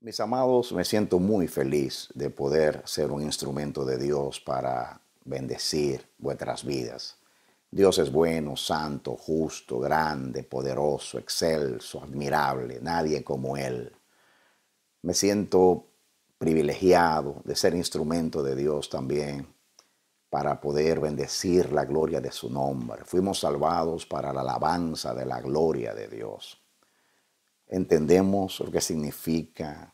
Mis amados, me siento muy feliz de poder ser un instrumento de Dios para bendecir vuestras vidas. Dios es bueno, santo, justo, grande, poderoso, excelso, admirable, nadie como Él. Me siento privilegiado de ser instrumento de Dios también para poder bendecir la gloria de su nombre. Fuimos salvados para la alabanza de la gloria de Dios entendemos lo que significa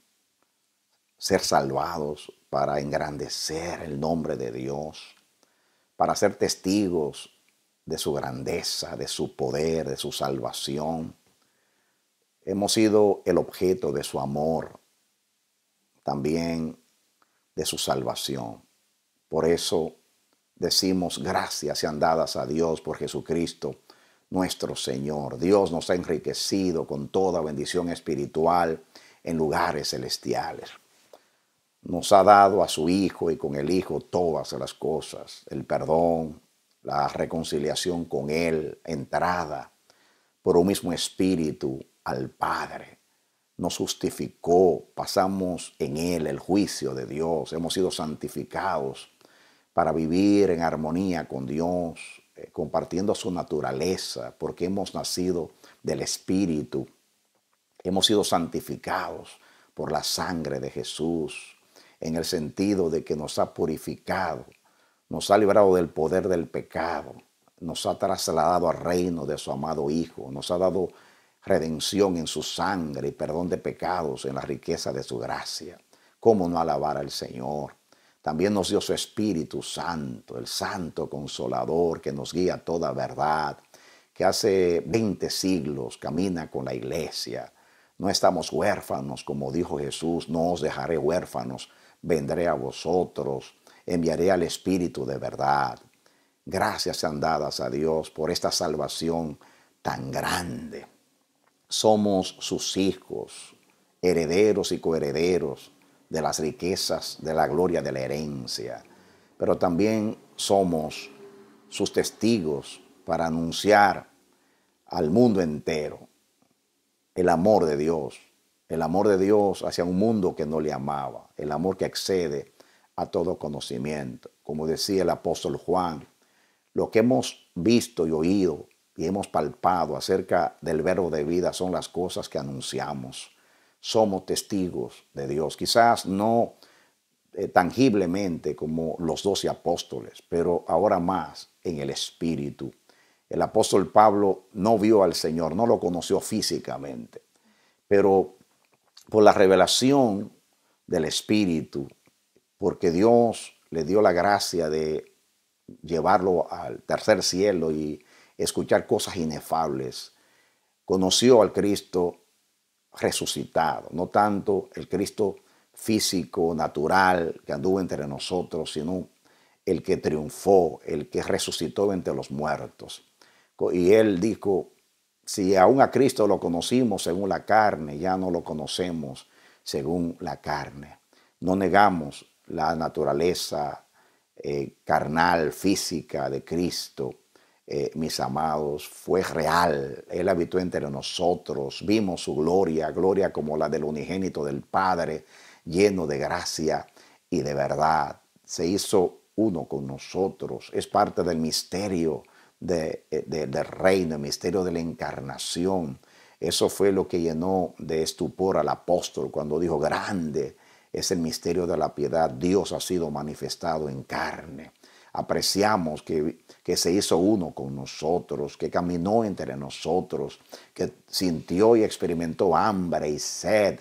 ser salvados para engrandecer el nombre de Dios, para ser testigos de su grandeza, de su poder, de su salvación. Hemos sido el objeto de su amor, también de su salvación. Por eso decimos gracias sean dadas a Dios por Jesucristo, nuestro Señor. Dios nos ha enriquecido con toda bendición espiritual en lugares celestiales. Nos ha dado a su Hijo y con el Hijo todas las cosas, el perdón, la reconciliación con Él, entrada por un mismo espíritu al Padre. Nos justificó, pasamos en Él el juicio de Dios, hemos sido santificados para vivir en armonía con Dios, eh, compartiendo su naturaleza, porque hemos nacido del Espíritu, hemos sido santificados por la sangre de Jesús, en el sentido de que nos ha purificado, nos ha librado del poder del pecado, nos ha trasladado al reino de su amado Hijo, nos ha dado redención en su sangre y perdón de pecados en la riqueza de su gracia. ¿Cómo no alabar al Señor? También nos dio su Espíritu Santo, el Santo Consolador que nos guía a toda verdad, que hace 20 siglos camina con la iglesia. No estamos huérfanos, como dijo Jesús, no os dejaré huérfanos, vendré a vosotros, enviaré al Espíritu de verdad. Gracias sean dadas a Dios por esta salvación tan grande. Somos sus hijos, herederos y coherederos de las riquezas, de la gloria, de la herencia. Pero también somos sus testigos para anunciar al mundo entero el amor de Dios, el amor de Dios hacia un mundo que no le amaba, el amor que excede a todo conocimiento. Como decía el apóstol Juan, lo que hemos visto y oído y hemos palpado acerca del verbo de vida son las cosas que anunciamos somos testigos de Dios. Quizás no eh, tangiblemente como los doce apóstoles, pero ahora más en el espíritu. El apóstol Pablo no vio al Señor, no lo conoció físicamente, pero por la revelación del espíritu, porque Dios le dio la gracia de llevarlo al tercer cielo y escuchar cosas inefables, conoció al Cristo resucitado, no tanto el Cristo físico, natural, que anduvo entre nosotros, sino el que triunfó, el que resucitó entre los muertos. Y él dijo, si aún a Cristo lo conocimos según la carne, ya no lo conocemos según la carne. No negamos la naturaleza eh, carnal, física de Cristo, eh, mis amados, fue real. Él habitó entre nosotros. Vimos su gloria, gloria como la del unigénito del Padre, lleno de gracia y de verdad. Se hizo uno con nosotros. Es parte del misterio eh, del reino, el misterio de la encarnación. Eso fue lo que llenó de estupor al apóstol cuando dijo, grande es el misterio de la piedad. Dios ha sido manifestado en carne apreciamos que, se hizo uno con nosotros, que caminó entre nosotros, que sintió y experimentó hambre y sed.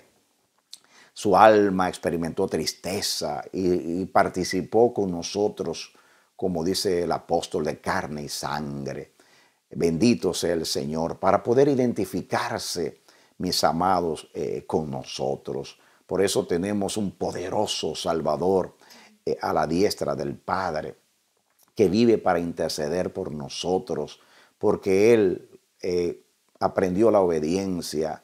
Su alma experimentó tristeza y, participó con nosotros, como dice el apóstol, de carne y sangre. Bendito sea el Señor, para poder identificarse, mis amados, eh, con nosotros. Por eso tenemos un poderoso Salvador eh, a la diestra del Padre que vive para interceder por nosotros, porque Él eh, aprendió la obediencia,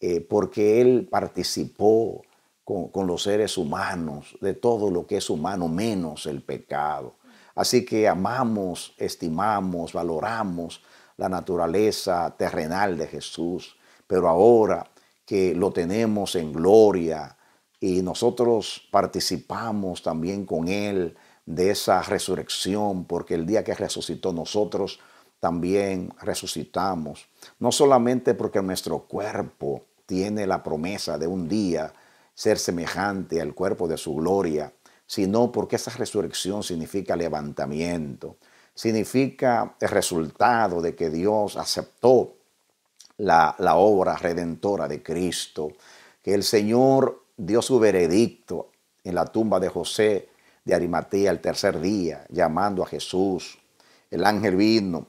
eh, porque Él participó con, con, los seres humanos, de todo lo que es humano, menos el pecado. Así que amamos, estimamos, valoramos la naturaleza terrenal de Jesús, pero ahora que lo tenemos en gloria y nosotros participamos también con Él, de esa resurrección, porque el día que resucitó nosotros también resucitamos, no solamente porque nuestro cuerpo tiene la promesa de un día ser semejante al cuerpo de su gloria, sino porque esa resurrección significa levantamiento, significa el resultado de que Dios aceptó la, la, obra redentora de Cristo, que el Señor dio su veredicto en la tumba de José de Arimatea el tercer día, llamando a Jesús. El ángel vino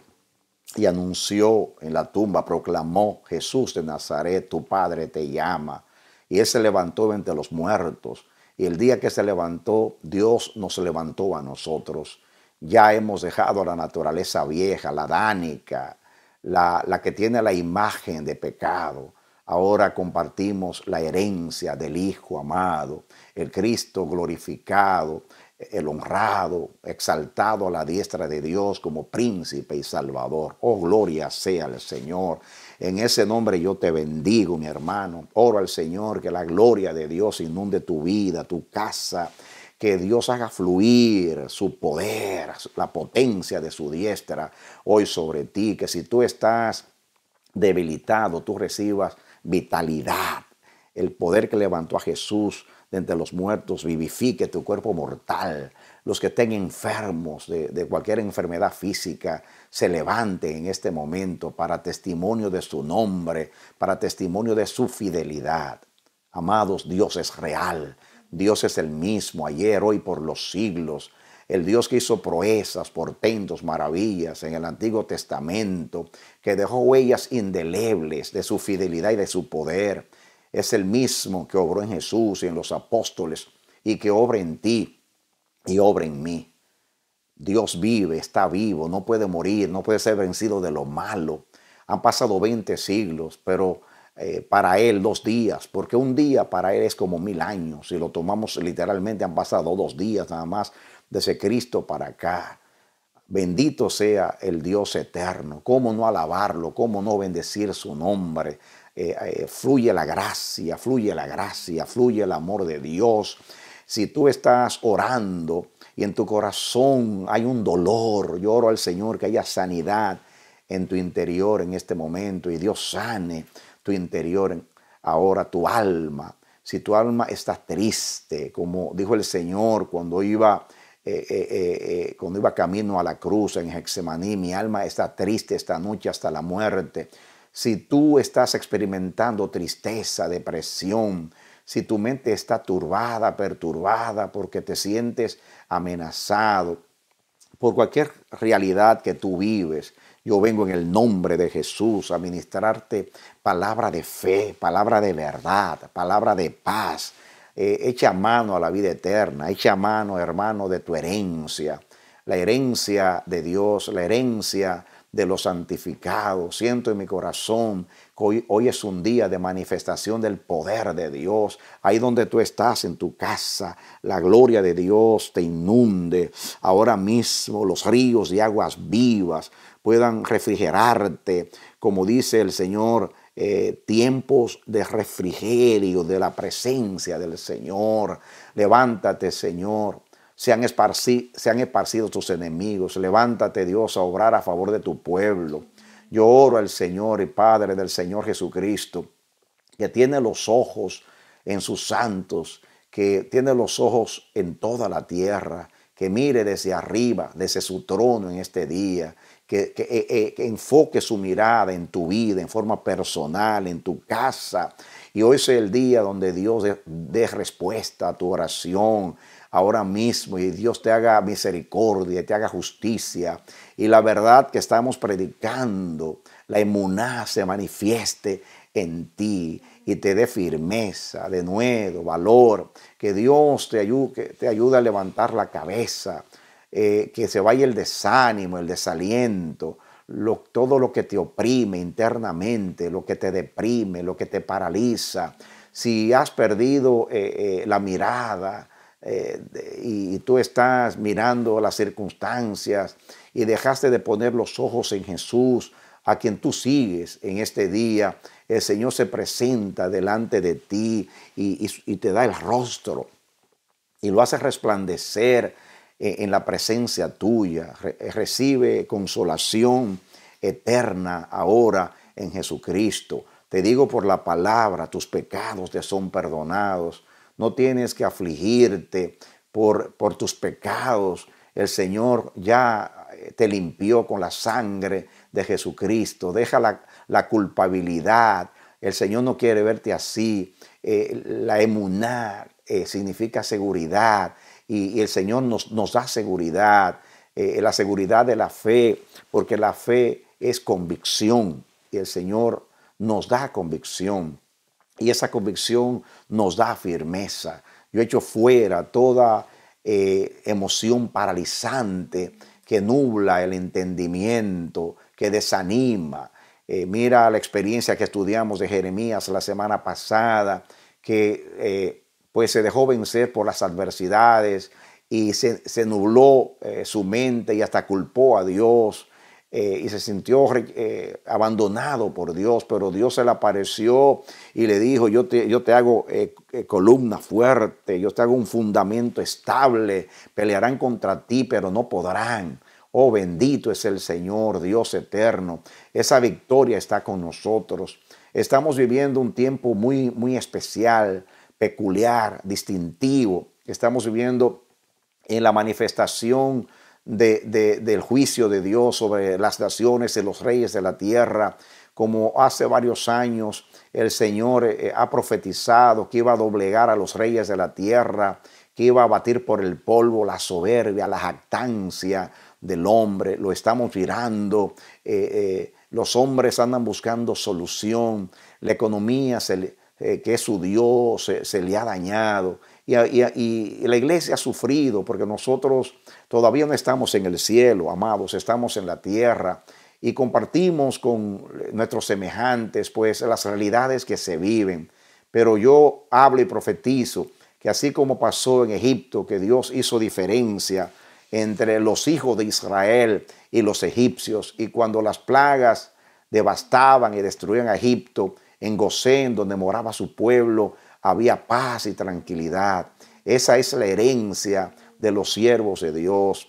y anunció en la tumba, proclamó, Jesús de Nazaret, tu Padre te llama. Y él se levantó entre los muertos. Y el día que se levantó, Dios nos levantó a nosotros. Ya hemos dejado la naturaleza vieja, la dánica, la, la que tiene la imagen de pecado Ahora compartimos la herencia del Hijo amado, el Cristo glorificado, el honrado, exaltado a la diestra de Dios como príncipe y salvador. Oh, gloria sea al Señor. En ese nombre yo te bendigo, mi hermano. Oro al Señor que la gloria de Dios inunde tu vida, tu casa. Que Dios haga fluir su poder, la potencia de su diestra hoy sobre ti. Que si tú estás debilitado, tú recibas vitalidad, el poder que levantó a Jesús de entre los muertos, vivifique tu cuerpo mortal. Los que estén enfermos de, cualquier enfermedad física, se levanten en este momento para testimonio de su nombre, para testimonio de su fidelidad. Amados, Dios es real. Dios es el mismo ayer, hoy, por los siglos el Dios que hizo proezas, portentos, maravillas en el Antiguo Testamento, que dejó huellas indelebles de su fidelidad y de su poder, es el mismo que obró en Jesús y en los apóstoles y que obra en ti y obra en mí. Dios vive, está vivo, no puede morir, no puede ser vencido de lo malo. Han pasado 20 siglos, pero eh, para Él dos días, porque un día para Él es como mil años. Si lo tomamos literalmente, han pasado dos días nada más desde Cristo para acá. Bendito sea el Dios eterno. ¿Cómo no alabarlo? ¿Cómo no bendecir su nombre? Eh, eh, fluye la gracia, fluye la gracia, fluye el amor de Dios. Si tú estás orando y en tu corazón hay un dolor, lloro al Señor que haya sanidad en tu interior en este momento y Dios sane tu interior ahora, tu alma. Si tu alma está triste, como dijo el Señor cuando iba a eh, eh, eh, cuando iba camino a la cruz en Hexemaní, mi alma está triste esta noche hasta la muerte. Si tú estás experimentando tristeza, depresión, si tu mente está turbada, perturbada, porque te sientes amenazado, por cualquier realidad que tú vives, yo vengo en el nombre de Jesús a ministrarte palabra de fe, palabra de verdad, palabra de paz, eh, echa mano a la vida eterna, echa mano, hermano, de tu herencia, la herencia de Dios, la herencia de los santificados. Siento en mi corazón que hoy, hoy, es un día de manifestación del poder de Dios. Ahí donde tú estás, en tu casa, la gloria de Dios te inunde. Ahora mismo los ríos y aguas vivas puedan refrigerarte, como dice el Señor eh, tiempos de refrigerio, de la presencia del Señor. Levántate, Señor. Se han, se han esparcido tus enemigos. Levántate, Dios, a obrar a favor de tu pueblo. Yo oro al Señor y Padre del Señor Jesucristo, que tiene los ojos en sus santos, que tiene los ojos en toda la tierra, que mire desde arriba, desde su trono en este día eh, eh, que, enfoque su mirada en tu vida, en forma personal, en tu casa. Y hoy es el día donde Dios dé respuesta a tu oración ahora mismo y Dios te haga misericordia, te haga justicia y la verdad que estamos predicando, la inmunidad se manifieste en ti y te dé firmeza, de nuevo, valor, que Dios te ayude, te ayude a levantar la cabeza eh, que se vaya el desánimo, el desaliento, todo lo que te oprime internamente, lo que te deprime, lo que te paraliza. Si has perdido eh, eh, la mirada y, tú estás mirando las circunstancias y dejaste de poner los ojos en Jesús, a quien tú sigues en este día, el Señor se presenta delante de ti y te da el rostro y lo hace resplandecer eh, en la presencia tuya. recibe consolación eterna ahora en Jesucristo. Te digo por la palabra, tus pecados te son perdonados. No tienes que afligirte por, por tus pecados. El Señor ya eh, te limpió con la sangre de Jesucristo. Deja la, culpabilidad. El Señor no quiere verte así. Eh, la emunar significa seguridad y, el Señor nos, da seguridad, eh, la seguridad de la fe, porque la fe es convicción y el Señor nos da convicción y esa convicción nos da firmeza. Yo he hecho fuera toda eh, emoción paralizante que nubla el entendimiento, que desanima. Eh, mira la experiencia que estudiamos de Jeremías la semana pasada, que pues se dejó vencer por las adversidades y se, nubló eh, su mente y hasta culpó a Dios eh, y se sintió eh, abandonado por Dios, pero Dios se le apareció y le dijo, yo te, yo te hago columna fuerte, yo te hago un fundamento estable, pelearán contra ti, pero no podrán. Oh, bendito es el Señor, Dios eterno. Esa victoria está con nosotros. Estamos viviendo un tiempo muy, muy especial peculiar, distintivo. Estamos viviendo en la manifestación del juicio de Dios sobre las naciones y los reyes de la tierra, como hace varios años el Señor eh, ha profetizado que iba a doblegar a los reyes de la tierra, que iba a batir por el polvo la soberbia, la jactancia del hombre. Lo estamos mirando. Eh, eh, los hombres andan buscando solución. La economía se, eh, que su Dios se, le ha dañado. Y, la iglesia ha sufrido porque nosotros todavía no estamos en el cielo, amados, estamos en la tierra y compartimos con nuestros semejantes pues las realidades que se viven. Pero yo hablo y profetizo que así como pasó en Egipto, que Dios hizo diferencia entre los hijos de Israel y los egipcios, y cuando las plagas devastaban y destruían a Egipto, en Gosén, donde moraba su pueblo, había paz y tranquilidad. Esa es la herencia de los siervos de Dios.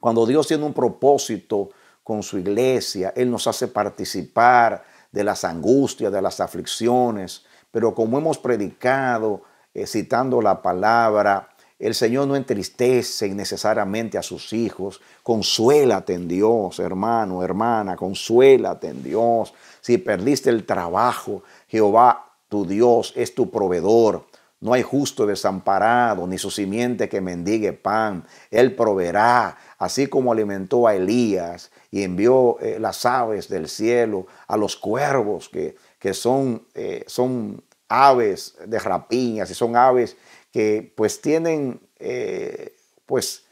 Cuando Dios tiene un propósito con su iglesia, Él nos hace participar de las angustias, de las aflicciones, pero como hemos predicado, eh, citando la palabra, el Señor no entristece innecesariamente a sus hijos. Consuélate en Dios, hermano, hermana, consuélate en Dios si perdiste el trabajo, Jehová tu Dios es tu proveedor. No hay justo desamparado, ni su simiente que mendigue pan. Él proveerá, así como alimentó a Elías y envió eh, las aves del cielo, a los cuervos que, son, eh, son aves de rapiñas y son aves que pues tienen, eh, pues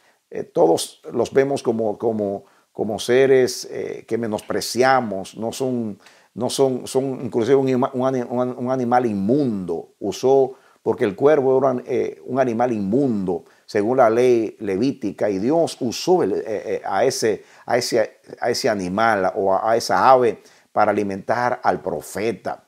todos los vemos como, como, como seres que menospreciamos, no son no son, son inclusive un, animal inmundo. Usó, porque el cuervo era eh, un animal inmundo, según la ley levítica, y Dios usó eh, eh, a, ese, a, ese, a ese animal o a esa ave para alimentar al profeta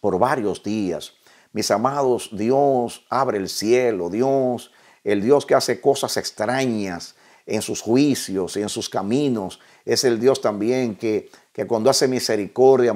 por varios días. Mis amados, Dios abre el cielo, Dios, el Dios que hace cosas extrañas en sus juicios y en sus caminos, es el Dios también que que cuando hace misericordia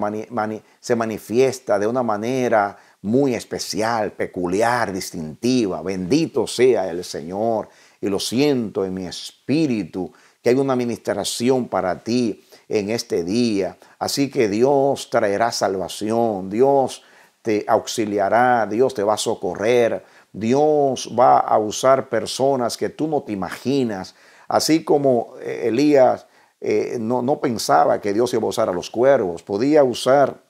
se manifiesta de una manera muy especial, peculiar, distintiva. Bendito sea el Señor y lo siento en mi espíritu, que hay una administración para ti en este día. Así que Dios traerá salvación, Dios te auxiliará, Dios te va a socorrer, Dios va a usar personas que tú no te imaginas. Así como eh, Elías eh, no, pensaba que Dios iba a usar a los cuervos, podía usar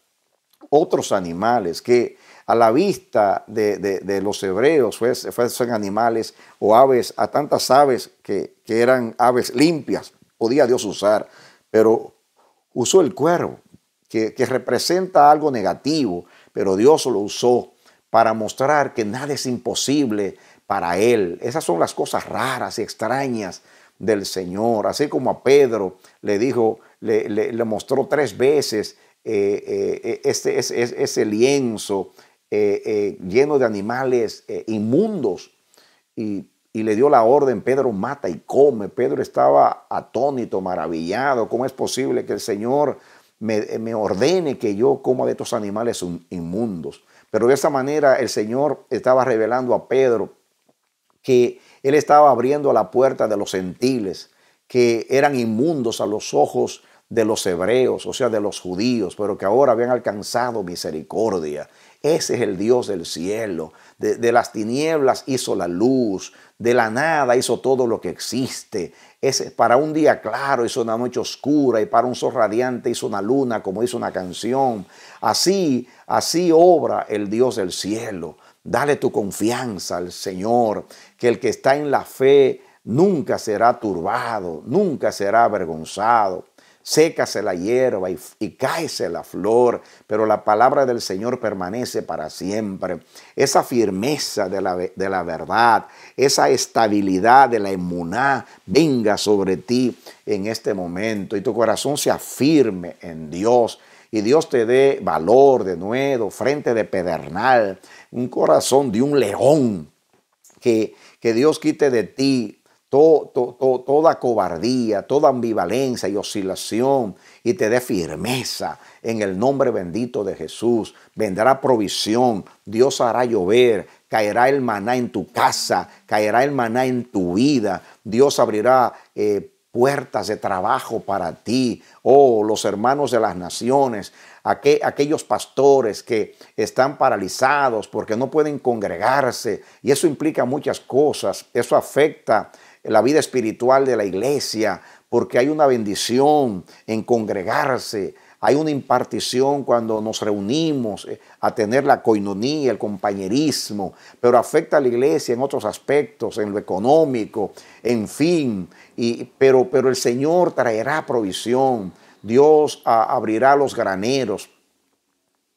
otros animales que a la vista de, los hebreos son pues, animales o aves, a tantas aves que, eran aves limpias, podía Dios usar, pero usó el cuervo, que, que representa algo negativo, pero Dios lo usó para mostrar que nada es imposible para Él. Esas son las cosas raras y extrañas del Señor, así como a Pedro le dijo, le, mostró tres veces eh, eh, e-, este, ese, lienzo eh, lleno de animales inmundos y, le dio la orden, Pedro mata y come. Pedro estaba atónito, maravillado, ¿cómo es posible que el Señor me, me ordene que yo coma de estos animales inmundos? Pero de esa manera el Señor estaba revelando a Pedro que él estaba abriendo la puerta de los gentiles, que eran inmundos a los ojos de los hebreos, o sea, de los judíos, pero que ahora habían alcanzado misericordia. Ese es el Dios del cielo. De, las tinieblas hizo la luz, de la nada hizo todo lo que existe. Ese, para un día claro hizo una noche oscura y para un sol radiante hizo una luna, como hizo una canción. Así, así obra el Dios del cielo. Dale tu confianza al Señor, que el que está en la fe nunca será turbado, nunca será avergonzado. Sécase la hierba y, y cáese la flor, pero la palabra del Señor permanece para siempre. Esa firmeza de la, verdad, esa estabilidad de la inmunidad venga sobre ti en este momento y tu corazón se afirme en Dios y Dios te dé valor de nuevo, frente de pedernal, un corazón de un león, que, Dios quite de ti toda cobardía, toda ambivalencia y oscilación y te dé firmeza en el nombre bendito de Jesús. Vendrá provisión, Dios hará llover, caerá el maná en tu casa, caerá el maná en tu vida, Dios abrirá... Eh, puertas de trabajo para ti, oh los hermanos de las naciones, que aquellos pastores que están paralizados porque no pueden congregarse. Y eso implica muchas cosas. Eso afecta la vida espiritual de la iglesia porque hay una bendición en congregarse, hay una impartición cuando nos reunimos eh, a tener la coinonía, el compañerismo, pero afecta a la iglesia en otros aspectos, en lo económico, en fin, y, pero, pero el Señor traerá provisión. Dios abrirá los graneros,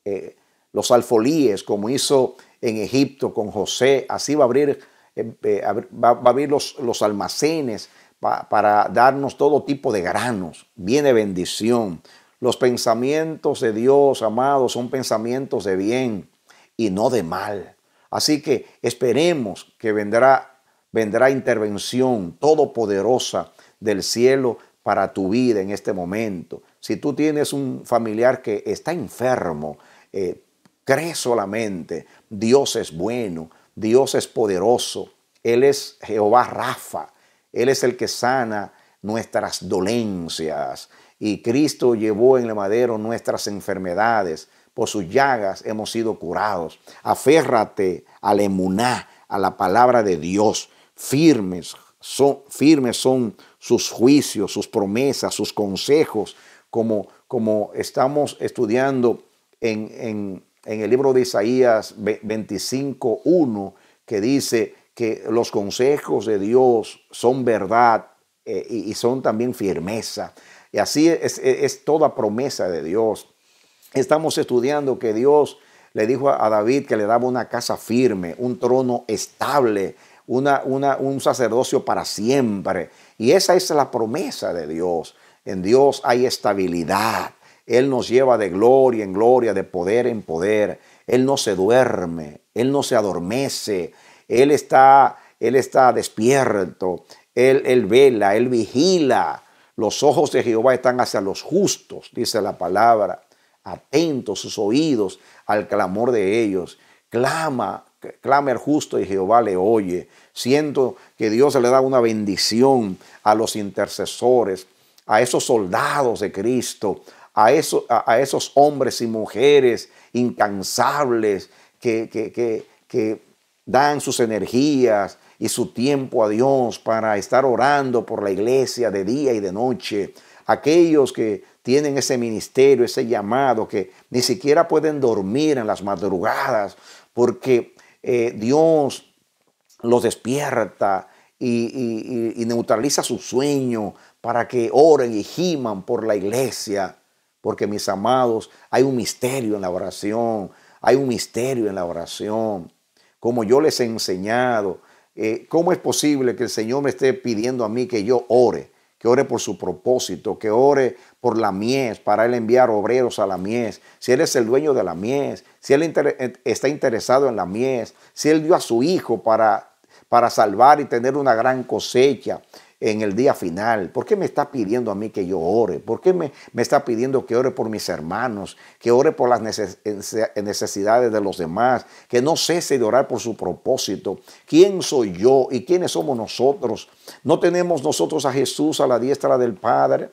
eh, los alfolíes, como hizo en Egipto con José. Así va a abrir, eh, eh, va, a abrir los, almacenes para darnos todo tipo de granos. Viene bendición. Los pensamientos de Dios, amados, son pensamientos de bien y no de mal. Así que esperemos que vendrá, vendrá intervención todopoderosa del cielo para tu vida en este momento. Si tú tienes un familiar que está enfermo, eh, cree solamente, Dios es bueno, Dios es poderoso, Él es Jehová Rafa, Él es el que sana nuestras dolencias y Cristo llevó en la madero nuestras enfermedades, por sus llagas hemos sido curados. Aférrate al emuná, a la palabra de Dios, firmes, son firmes son sus juicios, sus promesas, sus consejos, como, como estamos estudiando en, en, el libro de Isaías 25.1, que dice que los consejos de Dios son verdad eh, y, son también firmeza. Y así es toda promesa de Dios. Estamos estudiando que Dios le dijo a David que le daba una casa firme, un trono estable, una, un sacerdocio para siempre. Y esa es la promesa de Dios. En Dios hay estabilidad. Él nos lleva de gloria en gloria, de poder en poder. Él no se duerme, Él no se adormece. Él está, él está despierto, él, él vela, Él vigila. Los ojos de Jehová están hacia los justos, dice la palabra. Atentos sus oídos al clamor de ellos. Clama clama justo y Jehová le oye. Siento que Dios le da una bendición a los intercesores, a esos soldados de Cristo, a, esos, a esos hombres y mujeres incansables que, que dan sus energías y su tiempo a Dios para estar orando por la iglesia de día y de noche. Aquellos que tienen ese ministerio, ese llamado, que ni siquiera pueden dormir en las madrugadas porque eh, Dios los despierta y, neutraliza su sueño para que oren y giman por la iglesia. Porque mis amados, hay un misterio en la oración, hay un misterio en la oración. Como yo les he enseñado, eh, ¿cómo es posible que el Señor me esté pidiendo a mí que yo ore? que ore por su propósito, que ore por la mies, para él enviar obreros a la mies, si él es el dueño de la mies, si él eh, está interesado en la mies, si él dio a su hijo para, para salvar y tener una gran cosecha en el día final? ¿Por qué me está pidiendo a mí que yo ore? ¿Por qué me, me está pidiendo que ore por mis hermanos, que ore por las necesidades de los demás, que no cese de orar por su propósito? ¿Quién soy yo y quiénes somos nosotros? ¿No tenemos nosotros a Jesús a la diestra del Padre?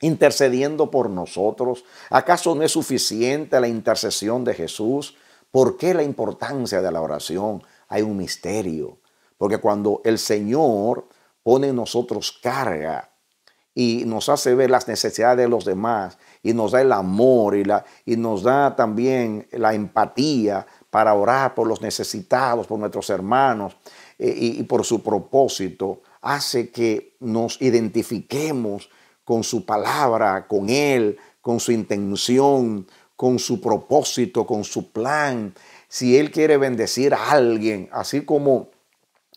intercediendo por nosotros? ¿Acaso no es suficiente la intercesión de Jesús? ¿Por qué la importancia de la oración? Hay un misterio, porque cuando el Señor pone en nosotros carga y nos hace ver las necesidades de los demás y nos da el amor y, la, y nos da también la empatía para orar por los necesitados, por nuestros hermanos eh, y por su propósito, hace que nos identifiquemos con su palabra, con Él, con su intención, con su propósito, con su plan. Si Él quiere bendecir a alguien, así como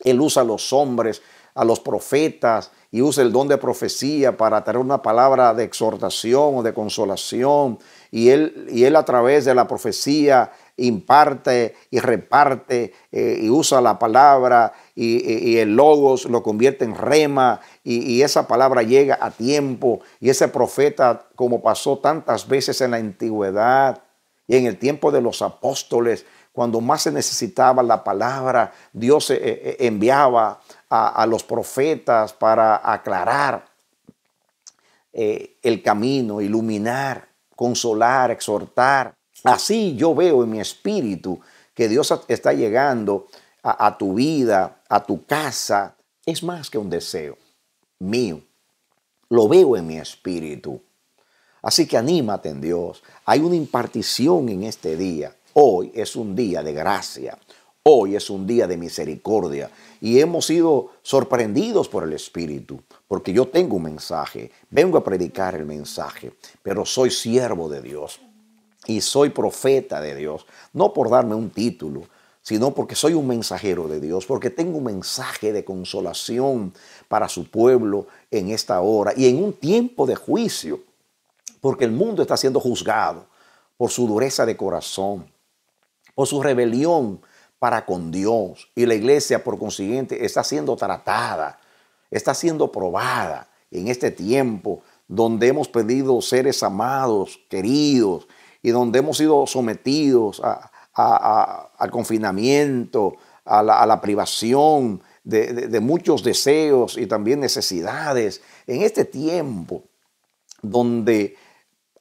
Él usa a los hombres, a los profetas y usa el don de profecía para tener una palabra de exhortación o de consolación. Y él, y él a través de la profecía imparte y reparte eh, y usa la palabra y, el logos lo convierte en rema y, esa palabra llega a tiempo y ese profeta como pasó tantas veces en la antigüedad y en el tiempo de los apóstoles, cuando más se necesitaba la palabra, Dios eh, eh, enviaba a, los profetas para aclarar el camino, iluminar, consolar, exhortar. Así yo veo en mi espíritu que Dios está llegando a, tu vida, a tu casa. Es más que un deseo mío. Lo veo en mi espíritu. Así que anímate en Dios. Hay una impartición en este día. Hoy es un día de gracia. Hoy es un día de misericordia y hemos sido sorprendidos por el Espíritu, porque yo tengo un mensaje, vengo a predicar el mensaje, pero soy siervo de Dios y soy profeta de Dios, no por darme un título, sino porque soy un mensajero de Dios, porque tengo un mensaje de consolación para su pueblo en esta hora y en un tiempo de juicio, porque el mundo está siendo juzgado por su dureza de corazón, por su rebelión para con Dios, y la iglesia por consiguiente está siendo tratada, está siendo probada en este tiempo donde hemos pedido seres amados, queridos, y donde hemos sido sometidos a, al confinamiento, a la, privación de, muchos deseos y también necesidades, en este tiempo donde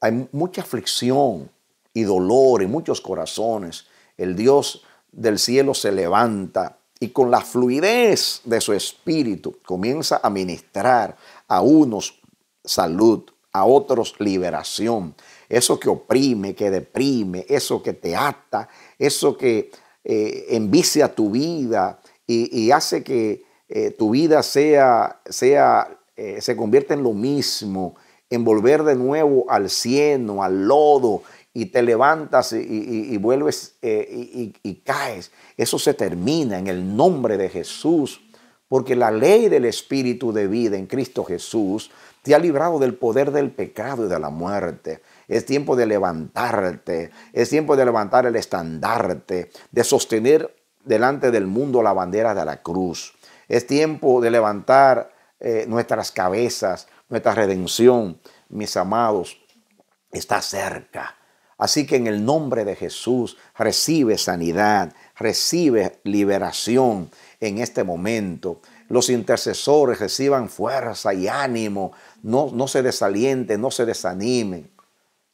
hay mucha aflicción y dolor en muchos corazones, el Dios del cielo se levanta y con la fluidez de su espíritu comienza a ministrar a unos salud, a otros liberación, eso que oprime, que deprime, eso que te ata, eso que eh, envicia tu vida y, hace que eh, tu vida sea, sea eh, se convierta en lo mismo, en volver de nuevo al cieno, al lodo, y te levantas y, y vuelves y caes. Eso se termina en el nombre de Jesús, porque la ley del Espíritu de vida en Cristo Jesús te ha librado del poder del pecado y de la muerte. Es tiempo de levantarte, es tiempo de levantar el estandarte, de sostener delante del mundo la bandera de la cruz. Es tiempo de levantar eh, nuestras cabezas, nuestra redención, mis amados, está cerca. Así que en el nombre de Jesús recibe sanidad, recibe liberación en este momento. Los intercesores reciban fuerza y ánimo, no, no se desalienten, no se desanimen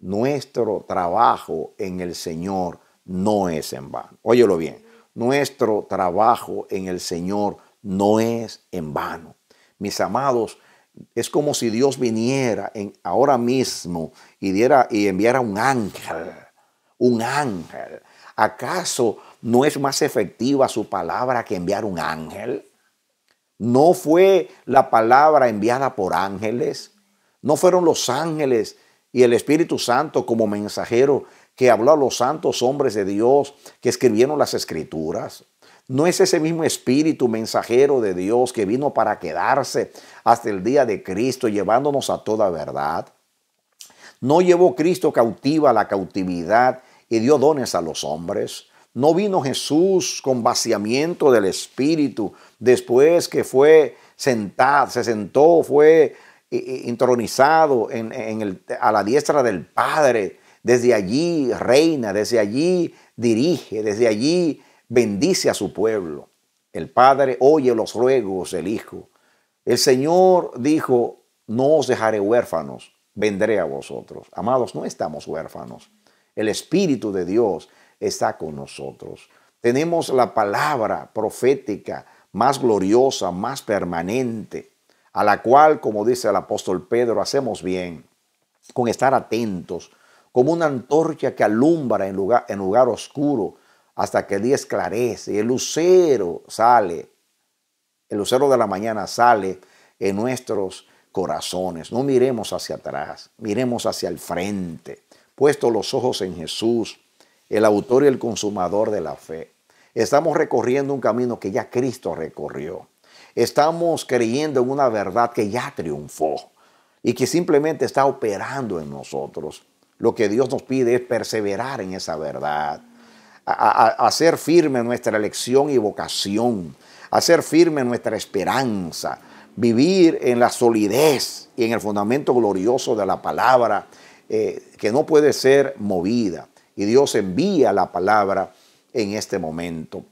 nuestro trabajo en el Señor no es en vano. Óyelo bien, nuestro trabajo en el Señor no es en vano. Mis amados, es como si Dios viniera en, ahora mismo y, diera, y enviara un ángel, un ángel. ¿Acaso no es más efectiva su palabra que enviar un ángel? ¿No fue la palabra enviada por ángeles? ¿No fueron los ángeles y el Espíritu Santo como mensajero que habló a los santos hombres de Dios que escribieron las escrituras. ¿No es ese mismo espíritu mensajero de Dios que vino para quedarse hasta el día de Cristo, llevándonos a toda verdad? ¿No llevó Cristo cautiva la cautividad y dio dones a los hombres? ¿No vino Jesús con vaciamiento del espíritu después que fue sentado, se sentó, fue eh, eh, entronizado en, el, a la diestra del Padre. Desde allí reina, desde allí dirige, desde allí bendice a su pueblo. El Padre oye los ruegos del Hijo. El Señor dijo, no os dejaré huérfanos, vendré a vosotros. Amados, no estamos huérfanos. El Espíritu de Dios está con nosotros. Tenemos la palabra profética más gloriosa, más permanente a la cual, como dice el apóstol Pedro, hacemos bien con estar atentos, como una antorcha que alumbra en lugar, en lugar oscuro hasta que el día esclarece y el lucero sale, el lucero de la mañana sale en nuestros corazones. No miremos hacia atrás, miremos hacia el frente, puesto los ojos en Jesús, el autor y el consumador de la fe. Estamos recorriendo un camino que ya Cristo recorrió. Estamos creyendo en una verdad que ya triunfó y que simplemente está operando en nosotros. Lo que Dios nos pide es perseverar en esa verdad, hacer firme nuestra elección y vocación, hacer firme nuestra esperanza, vivir en la solidez y en el fundamento glorioso de la palabra eh, que no puede ser movida. Y Dios envía la palabra en este momento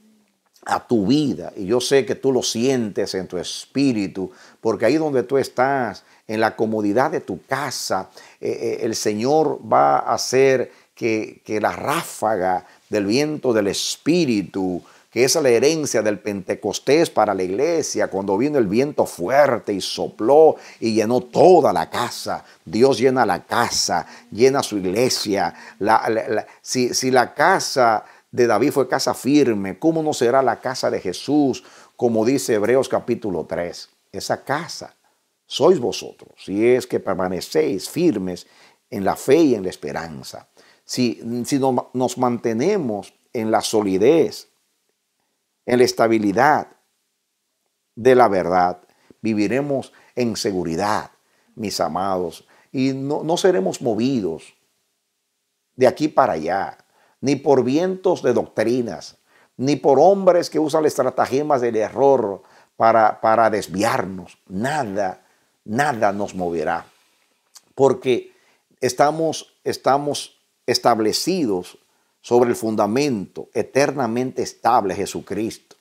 a tu vida. Y yo sé que tú lo sientes en tu espíritu, porque ahí donde tú estás, en la comodidad de tu casa, eh, eh, el Señor va a hacer que, la ráfaga del viento del espíritu, que es la herencia del Pentecostés para la iglesia, cuando vino el viento fuerte y sopló y llenó toda la casa. Dios llena la casa, llena su iglesia. si, si, la casa de David fue casa firme, ¿cómo no será la casa de Jesús? Como dice Hebreos capítulo 3, esa casa sois vosotros, si es que permanecéis firmes en la fe y en la esperanza. Si, si nos mantenemos en la solidez, en la estabilidad de la verdad, viviremos en seguridad, mis amados, y no, no seremos movidos de aquí para allá, ni por vientos de doctrinas, ni por hombres que usan estratagemas del error para, desviarnos. Nada, nada nos moverá. Porque estamos, estamos establecidos sobre el fundamento eternamente estable Jesucristo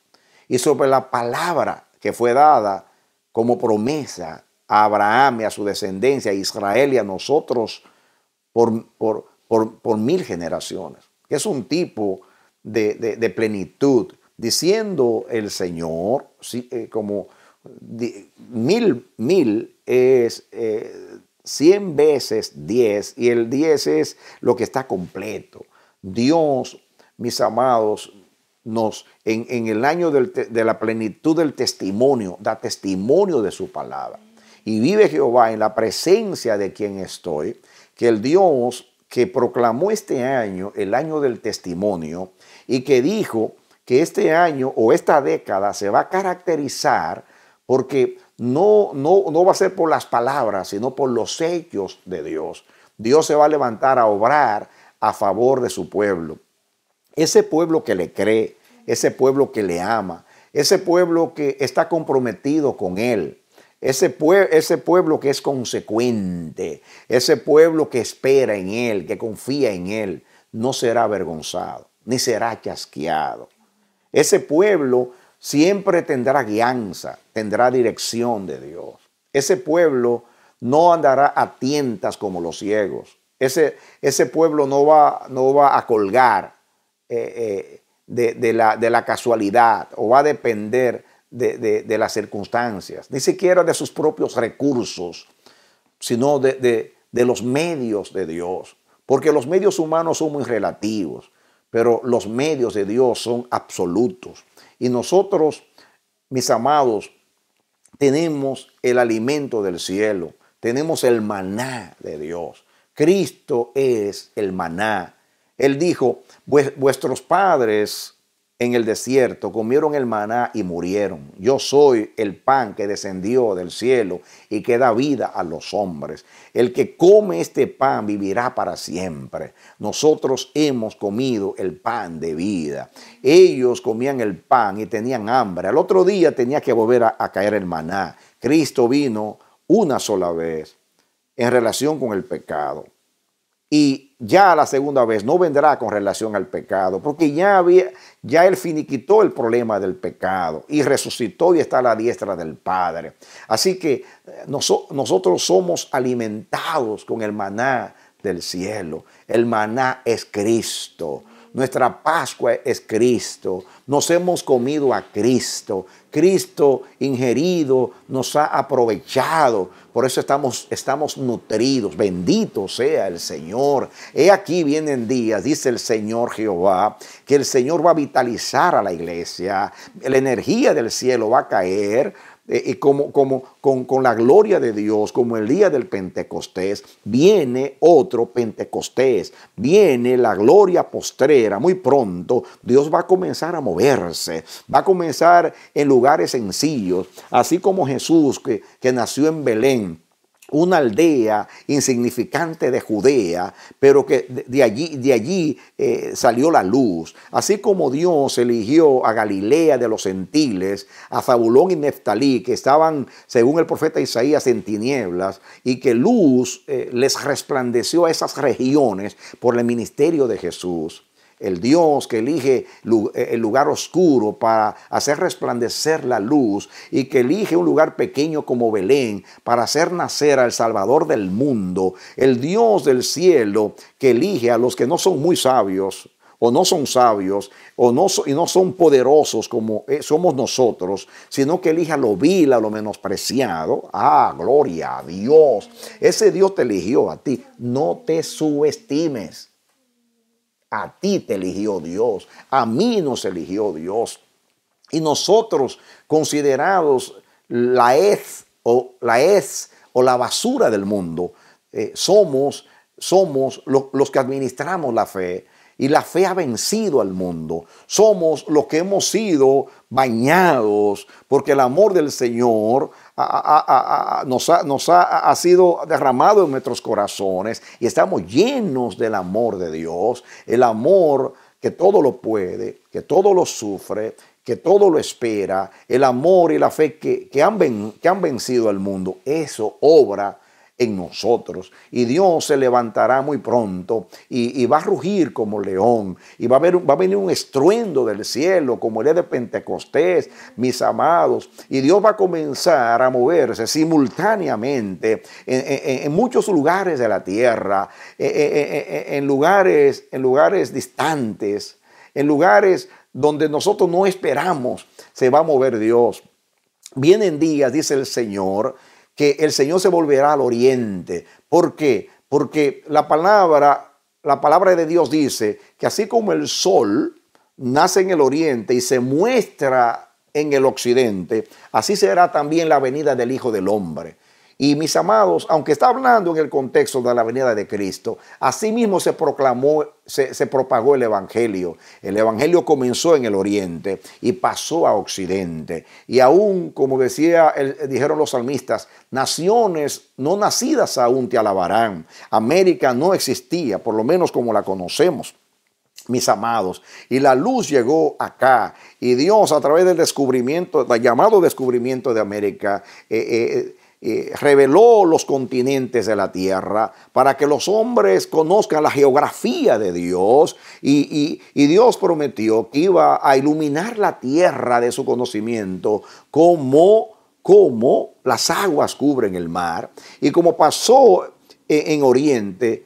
y sobre la palabra que fue dada como promesa a Abraham y a su descendencia, a Israel y a nosotros por, por mil generaciones es un tipo de, plenitud, diciendo el Señor, eh, como mil, mil es eh, cien veces diez, y el diez es lo que está completo. Dios, mis amados, nos, en, el año de la plenitud del testimonio, da testimonio de su palabra. Y vive Jehová en la presencia de quien estoy, que el Dios que proclamó este año el año del testimonio y que dijo que este año o esta década se va a caracterizar porque no, no, no va a ser por las palabras, sino por los hechos de Dios. Dios se va a levantar a obrar a favor de su pueblo. Ese pueblo que le cree, ese pueblo que le ama, ese pueblo que está comprometido con él. Ese, ese pueblo que es consecuente, ese pueblo que espera en Él, que confía en Él, no será avergonzado, ni será chasqueado. Ese pueblo siempre tendrá guianza, tendrá dirección de Dios. Ese pueblo no andará a tientas como los ciegos. Ese, ese pueblo no va, no va, a colgar eh, eh, de, la, de la casualidad o va a depender de, las circunstancias, ni siquiera de sus propios recursos, sino de, de los medios de Dios. Porque los medios humanos son muy relativos, pero los medios de Dios son absolutos. Y nosotros, mis amados, tenemos el alimento del cielo, tenemos el maná de Dios. Cristo es el maná. Él dijo, vuestros padres en el desierto, comieron el maná y murieron. Yo soy el pan que descendió del cielo y que da vida a los hombres. El que come este pan vivirá para siempre. Nosotros hemos comido el pan de vida. Ellos comían el pan y tenían hambre. Al otro día tenía que volver a, caer el maná. Cristo vino una sola vez en relación con el pecado y ya la segunda vez no vendrá con relación al pecado, porque ya había, ya él finiquitó el problema del pecado y resucitó y está a la diestra del Padre. Así que eh, nosotros somos alimentados con el maná del cielo. El maná es Cristo. Nuestra Pascua es Cristo. Nos hemos comido a Cristo. Cristo ingerido nos ha aprovechado. Por eso estamos, estamos nutridos. Bendito sea el Señor. He aquí vienen días, dice el Señor Jehová, que el Señor va a vitalizar a la iglesia. La energía del cielo va a caer eh, y como, como, con, la gloria de Dios, como el día del Pentecostés, viene otro Pentecostés, viene la gloria postrera, muy pronto Dios va a comenzar a moverse, va a comenzar en lugares sencillos, así como Jesús que, que nació en Belén una aldea insignificante de Judea, pero que de allí, de allí eh, salió la luz. Así como Dios eligió a Galilea de los gentiles, a Zabulón y Neftalí, que estaban, según el profeta Isaías, en tinieblas, y que luz eh, les resplandeció a esas regiones por el ministerio de Jesús el Dios que elige eh, el lugar oscuro para hacer resplandecer la luz y que elige un lugar pequeño como Belén para hacer nacer al Salvador del mundo, el Dios del cielo que elige a los que no son muy sabios o no son sabios o no, y no son poderosos como eh, somos nosotros, sino que elija lo vil, a lo menospreciado. Ah, gloria a Dios. Ese Dios te eligió a ti. No te subestimes. A ti te eligió Dios, a mí nos eligió Dios. Y nosotros, considerados la es o la es o la basura del mundo, eh, somos, somos los que administramos la fe. Y la fe ha vencido al mundo. Somos los que hemos sido bañados porque el amor del Señor nos, ha, sido derramado en nuestros corazones y estamos llenos del amor de Dios, el amor que todo lo puede, que todo lo sufre, que todo lo espera, el amor y la fe que, han, que han vencido al mundo, eso obra nosotros. Y Dios se levantará muy pronto y, va a rugir como león. Y va a, haber, va a, venir un estruendo del cielo como el de Pentecostés, mis amados. Y Dios va a comenzar a moverse simultáneamente en, muchos lugares de la tierra, eh, eh, eh, en lugares, en lugares distantes, en lugares donde nosotros no esperamos, se va a mover Dios. Vienen días, dice el Señor, que el Señor se volverá al oriente. ¿Por qué? Porque la palabra, la palabra de Dios dice que así como el sol nace en el oriente y se muestra en el occidente, así será también la venida del Hijo del Hombre. Y mis amados, aunque está hablando en el contexto de la venida de Cristo, asimismo se proclamó, se, propagó el Evangelio. El Evangelio comenzó en el Oriente y pasó a Occidente. Y aún, como decía, dijeron los salmistas, naciones no nacidas aún te alabarán. América no existía, por lo menos como la conocemos mis amados. Y la luz llegó acá. Y Dios a través del descubrimiento, llamado descubrimiento de América, eh, eh, eh, reveló los continentes de la tierra para que los hombres conozcan la geografía de Dios y, Dios prometió que iba a iluminar la tierra de su conocimiento como, como las aguas cubren el mar y como pasó eh, en, Oriente,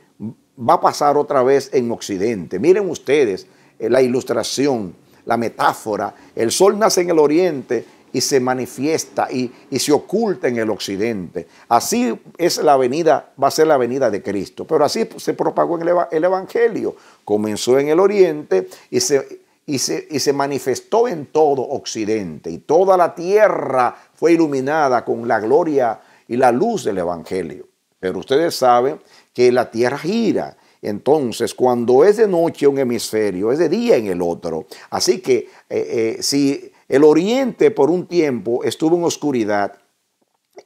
va a pasar otra vez en Occidente. Miren ustedes eh, la ilustración, la metáfora. El sol nace en el Oriente y se manifiesta y, se oculta en el occidente. Así es la venida, va a ser la venida de Cristo. Pero así se propagó en el, Evangelio. Comenzó en el oriente y se, y se manifestó en todo occidente. Y toda la tierra fue iluminada con la gloria y la luz del Evangelio. Pero ustedes saben que la tierra gira. Entonces, cuando es de noche un hemisferio, es de día en el otro. Así que eh, eh, si el oriente por un tiempo estuvo en oscuridad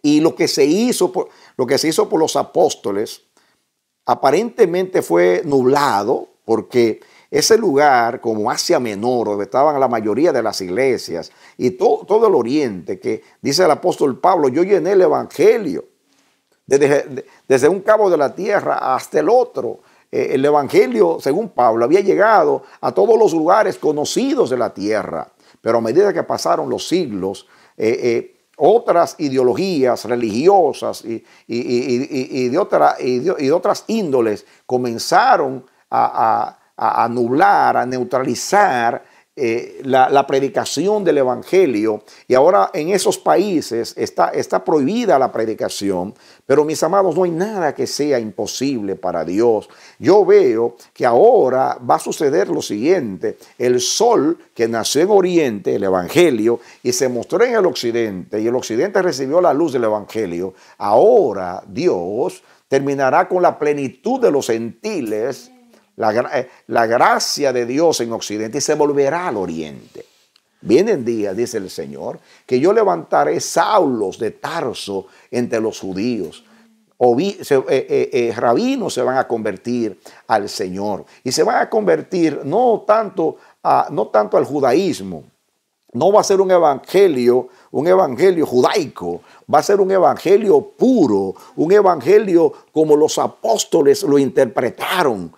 y lo que se hizo por, lo que se hizo por los apóstoles aparentemente fue nublado porque ese lugar como Asia Menor, donde estaban la mayoría de las iglesias y todo, todo el oriente, que dice el apóstol Pablo, yo llené el Evangelio, desde, un cabo de la tierra hasta el otro. Eh, el Evangelio, según Pablo, había llegado a todos los lugares conocidos de la tierra. Pero a medida que pasaron los siglos, eh, eh, otras ideologías religiosas y, de, otras índoles comenzaron a, a, a nublar, a neutralizar eh, la, predicación del Evangelio. Y ahora en esos países está, está prohibida la predicación, pero mis amados, no hay nada que sea imposible para Dios. Yo veo que ahora va a suceder lo siguiente. El sol que nació en Oriente, el Evangelio, y se mostró en el Occidente, y el Occidente recibió la luz del Evangelio, ahora Dios terminará con la plenitud de los gentiles eh, la, gracia de Dios en Occidente y se volverá al Oriente. Vienen días, dice el Señor, que yo levantaré saulos de Tarso entre los judíos. o eh, eh, rabinos se van a convertir al Señor y se van a convertir no tanto, no tanto al judaísmo, no va a ser un evangelio, un evangelio judaico, va a ser un evangelio puro, un evangelio como los apóstoles lo interpretaron,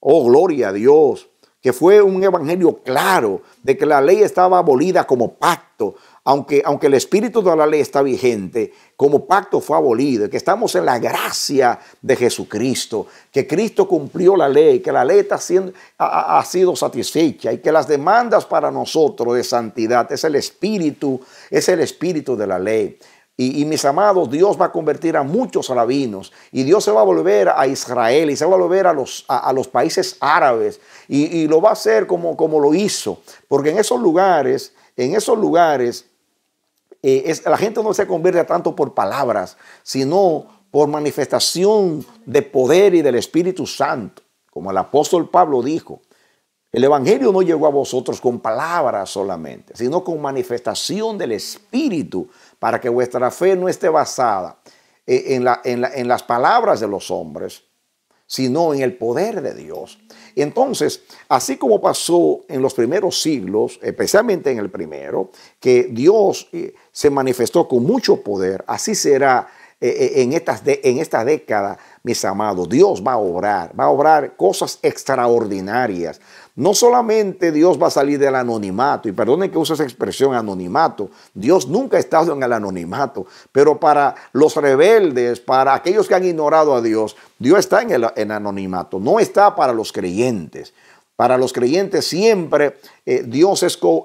Oh, gloria a Dios, que fue un evangelio claro de que la ley estaba abolida como pacto, aunque, aunque el espíritu de la ley está vigente, como pacto fue abolido, que estamos en la gracia de Jesucristo, que Cristo cumplió la ley, que la ley ha, ha sido satisfecha y que las demandas para nosotros de santidad es el espíritu, es el espíritu de la ley. Y, mis amados, Dios va a convertir a muchos rabinos. Y Dios se va a volver a Israel y se va a volver a los, a, los países árabes. Y, lo va a hacer como, como lo hizo. Porque en esos lugares, en esos lugares, eh, la gente no se convierte tanto por palabras, sino por manifestación de poder y del Espíritu Santo. Como el apóstol Pablo dijo, el Evangelio no llegó a vosotros con palabras solamente, sino con manifestación del Espíritu para que vuestra fe no esté basada eh, en, las palabras de los hombres, sino en el poder de Dios. Entonces, así como pasó en los primeros siglos, especialmente en el primero, que Dios eh, se manifestó con mucho poder, así será eh, en, estas en esta década, mis amados. Dios va a obrar, va a obrar cosas extraordinarias no solamente Dios va a salir del anonimato, y perdonen que use esa expresión anonimato, Dios nunca ha estado en el anonimato, pero para los rebeldes, para aquellos que han ignorado a Dios, Dios está en el anonimato, no está para los creyentes. Para los creyentes siempre eh, Dios es, como,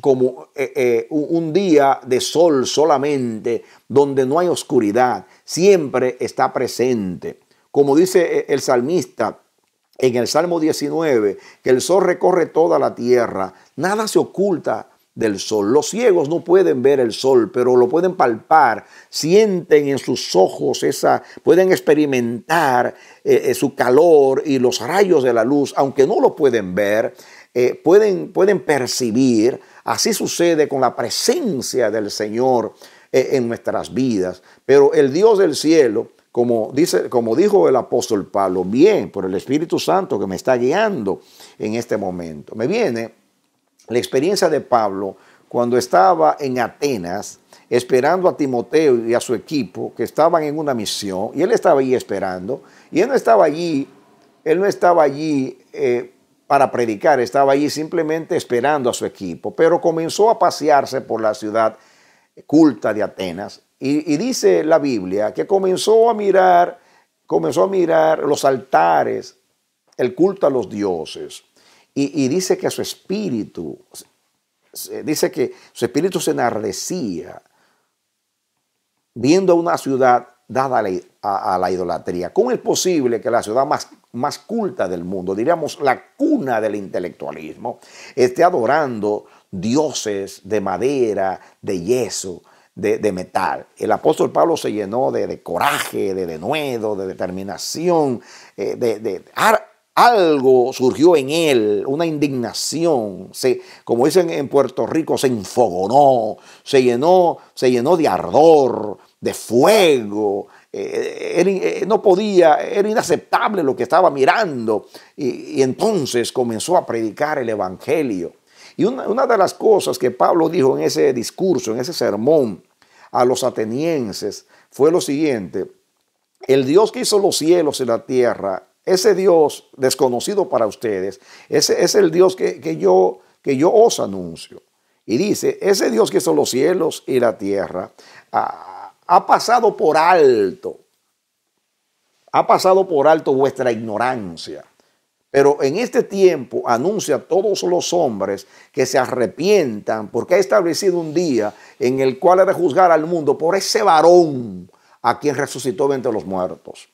como eh, eh, un día de sol solamente, donde no hay oscuridad, siempre está presente. Como dice el salmista, en el Salmo 19, que el sol recorre toda la tierra, nada se oculta del sol. Los ciegos no pueden ver el sol, pero lo pueden palpar, sienten en sus ojos esa, pueden experimentar eh, eh, su calor y los rayos de la luz, aunque no lo pueden ver, eh, pueden, pueden percibir. Así sucede con la presencia del Señor en nuestras vidas. Pero el Dios del cielo, como, dice, como dijo el apóstol Pablo, bien por el Espíritu Santo que me está guiando en este momento. Me viene la experiencia de Pablo cuando estaba en Atenas esperando a Timoteo y a su equipo que estaban en una misión y él estaba allí esperando y él no estaba allí, él no estaba allí eh, para predicar, estaba allí simplemente esperando a su equipo, pero comenzó a pasearse por la ciudad culta de Atenas y, dice la Biblia que comenzó a mirar, comenzó a mirar los altares, el culto a los dioses. Y, dice que su espíritu, dice que su espíritu se enardecía viendo una ciudad dada a la, la, idolatría. ¿Cómo es posible que la ciudad más, más culta del mundo, diríamos la cuna del intelectualismo, esté adorando dioses de madera, de yeso, de, metal. El apóstol Pablo se llenó de, coraje, de denuedo, de determinación, eh, de, algo surgió en él, una indignación, se, como dicen en Puerto Rico, se enfogonó, se llenó, se llenó de ardor, de fuego, eh, eh, no podía, era inaceptable lo que estaba mirando y, entonces comenzó a predicar el Evangelio. Y una, una, de las cosas que Pablo dijo en ese discurso, en ese sermón, a los atenienses fue lo siguiente, el Dios que hizo los cielos y la tierra, ese Dios desconocido para ustedes, ese es el Dios que, yo, que yo os anuncio. Y dice, ese Dios que hizo los cielos y la tierra ha, ha pasado por alto, ha pasado por alto vuestra ignorancia pero en este tiempo anuncia a todos los hombres que se arrepientan porque ha establecido un día en el cual ha de juzgar al mundo por ese varón a quien resucitó de entre los muertos.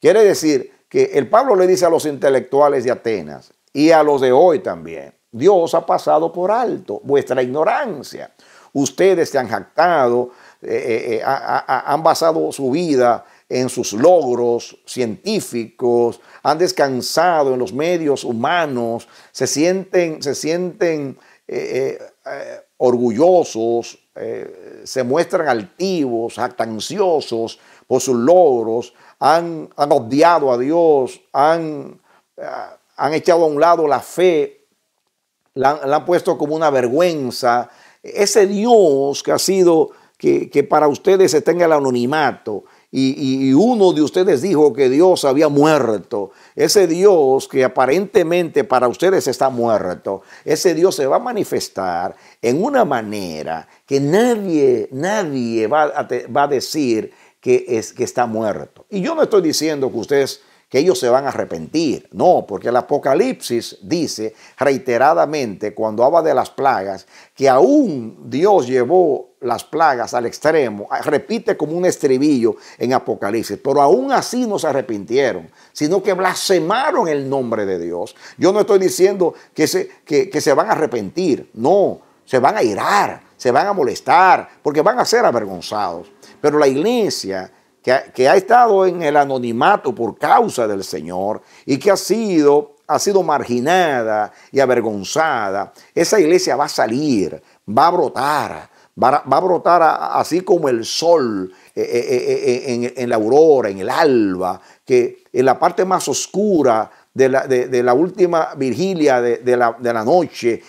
Quiere decir que el Pablo le dice a los intelectuales de Atenas y a los de hoy también, Dios ha pasado por alto vuestra ignorancia. Ustedes se han jactado, eh, eh, eh, han basado su vida en sus logros científicos, han descansado en los medios humanos, se sienten, se sienten eh, eh, eh, orgullosos, se muestran altivos, actanciosos por sus logros, han, han odiado a Dios, han, han, echado a un lado la fe, la, han puesto como una vergüenza. Ese Dios que ha sido... Que, que, para ustedes está en el anonimato, y, uno de ustedes dijo que Dios había muerto. Ese Dios que aparentemente para ustedes está muerto, ese Dios se va a manifestar en una manera que nadie, nadie va a, va a decir que, es, que está muerto. Y yo no estoy diciendo que ustedes que ellos se van a arrepentir. No, porque el Apocalipsis dice reiteradamente cuando habla de las plagas, que aún Dios llevó las plagas al extremo, repite como un estribillo en Apocalipsis, pero aún así no se arrepintieron, sino que blasfemaron el nombre de Dios. Yo no estoy diciendo que se, que se van a arrepentir, no, se van a irar, se van a molestar, porque van a ser avergonzados. Pero la iglesia que, ha estado en el anonimato por causa del Señor y que ha sido, ha sido marginada y avergonzada, esa iglesia va a salir, va a brotar, va, a, brotar así como el sol eh, eh, eh, en, la aurora, en el alba, que en la parte más oscura de la, última vigilia de, la, noche,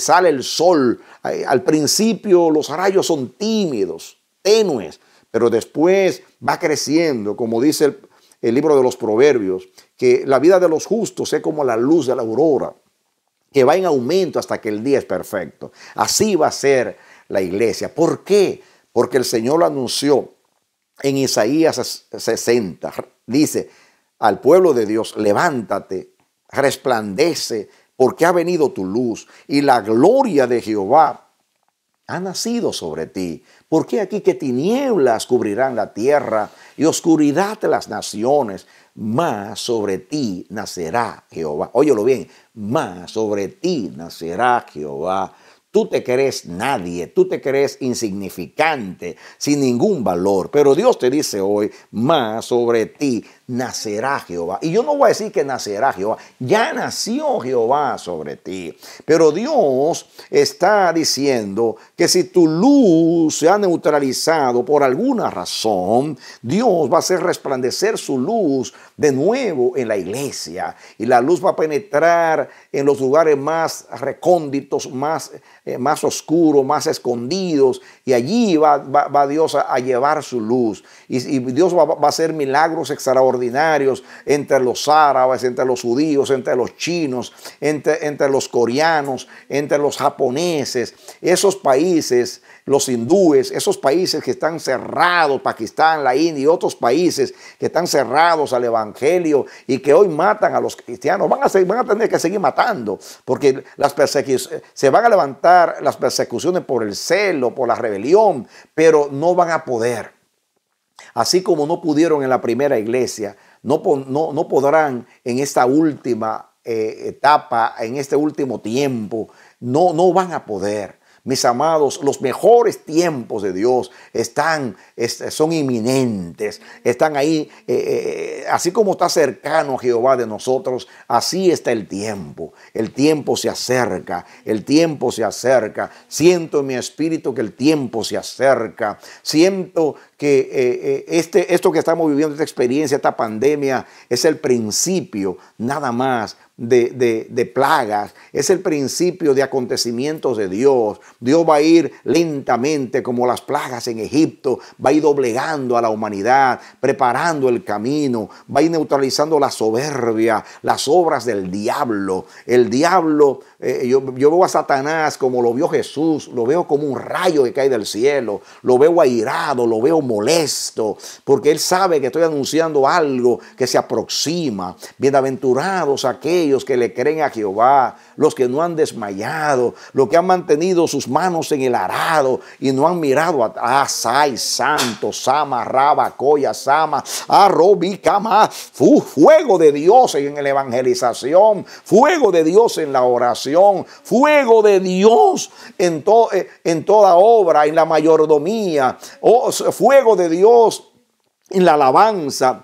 sale el sol. al principio los rayos son tímidos, tenues, pero después va creciendo, como dice el, libro de los Proverbios, que la vida de los justos es como la luz de la aurora, que va en aumento hasta que el día es perfecto. Así va a ser la iglesia. ¿Por qué? Porque el Señor lo anunció en Isaías 60. Dice al pueblo de Dios, levántate, resplandece, porque ha venido tu luz y la gloria de Jehová ha nacido sobre ti. Porque aquí que tinieblas cubrirán la tierra y oscuridad de las naciones, más sobre ti nacerá Jehová. Óyelo bien, más sobre ti nacerá Jehová. Tú te crees nadie, tú te crees insignificante, sin ningún valor. Pero Dios te dice hoy, más sobre ti nacerá Jehová. Y yo no voy a decir que nacerá Jehová, ya nació Jehová sobre ti. Pero Dios está diciendo que si tu luz se ha neutralizado por alguna razón, Dios va a hacer resplandecer su luz de nuevo en la iglesia. Y la luz va a penetrar en los lugares más recónditos, más, eh, más oscuros, más escondidos. Y allí va, va, Dios a, llevar su luz. Y, Dios va, va a hacer milagros extraordinarios entre los árabes, entre los judíos, entre los chinos, entre, entre los coreanos, entre los japoneses, esos países, los hindúes, esos países que están cerrados, Pakistán, la India y otros países que están cerrados al Evangelio y que hoy matan a los cristianos, van a, tener que seguir matando, porque las se van a levantar las persecuciones por el celo, por la rebelión, pero no van a poder. Así como no pudieron en la primera iglesia, no, podrán en esta última eh, etapa, en este último tiempo, no van a poder. Mis amados, los mejores tiempos de Dios están, son inminentes, están ahí, eh, eh, así como está cercano Jehová de nosotros, así está el tiempo. El tiempo se acerca, el tiempo se acerca. Siento en mi espíritu que el tiempo se acerca. Siento que eh, este, esto que estamos viviendo, esta experiencia, esta pandemia, es el principio, nada más de, plagas, es el principio de acontecimientos de Dios. Dios va a ir lentamente como las plagas en Egipto, va a ir doblegando a la humanidad, preparando el camino, va a ir neutralizando la soberbia, las obras del diablo. El diablo eh, eh, yo, yo, veo a Satanás como lo vio Jesús, lo veo como un rayo que cae del cielo, lo veo airado, lo veo molesto, porque él sabe que estoy anunciando algo que se aproxima. Bienaventurados aquellos que le creen a Jehová, los que no han desmayado, los que han mantenido sus manos en el arado y no han mirado a Asai, ah, Sai, Santo, Sama, Raba, Coya, Sama, Arrobi, ah, Kama, fuego de Dios en la evangelización, fuego de Dios en la oración, fuego de Dios en, eh, en toda obra, en la mayordomía, fuego de Dios en la alabanza,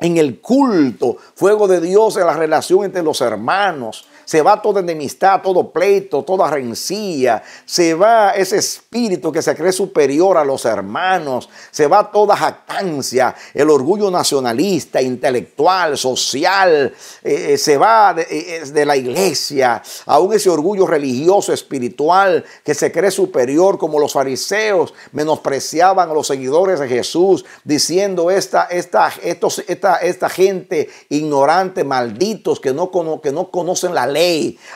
en el culto, fuego de Dios en la relación entre los hermanos, se va toda enemistad, todo pleito, toda rencilla, se va ese espíritu que se cree superior a los hermanos, se va toda jactancia, el orgullo nacionalista, intelectual, social, eh, eh, se va eh, de, la iglesia, aún ese orgullo religioso, espiritual, que se cree superior como los fariseos menospreciaban a los seguidores de Jesús, diciendo esta, esta, estos, esta, esta gente ignorante, malditos, que no, que no conocen la ley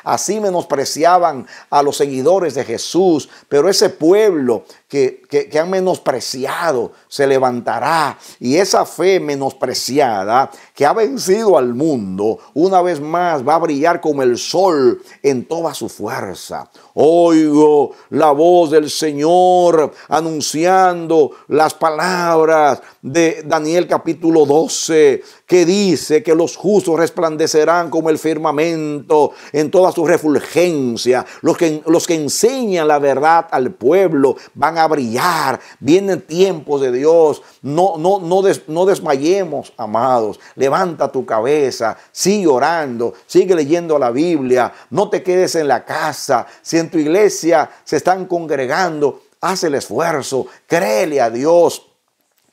así menospreciaban a los seguidores de Jesús, pero ese pueblo que, han menospreciado se levantará. Y esa fe menospreciada que ha vencido al mundo, una vez más va a brillar como el sol en toda su fuerza. Oigo la voz del Señor anunciando las palabras de Daniel capítulo 12, que dice que los justos resplandecerán como el firmamento en toda su refulgencia. Los que, los que enseñan la verdad al pueblo van a a brillar. Vienen tiempos de Dios. No, no, no, des, no desmayemos, amados. Levanta tu cabeza, sigue orando, sigue leyendo la Biblia. No te quedes en la casa. Si en tu iglesia se están congregando, haz el esfuerzo, créele a Dios.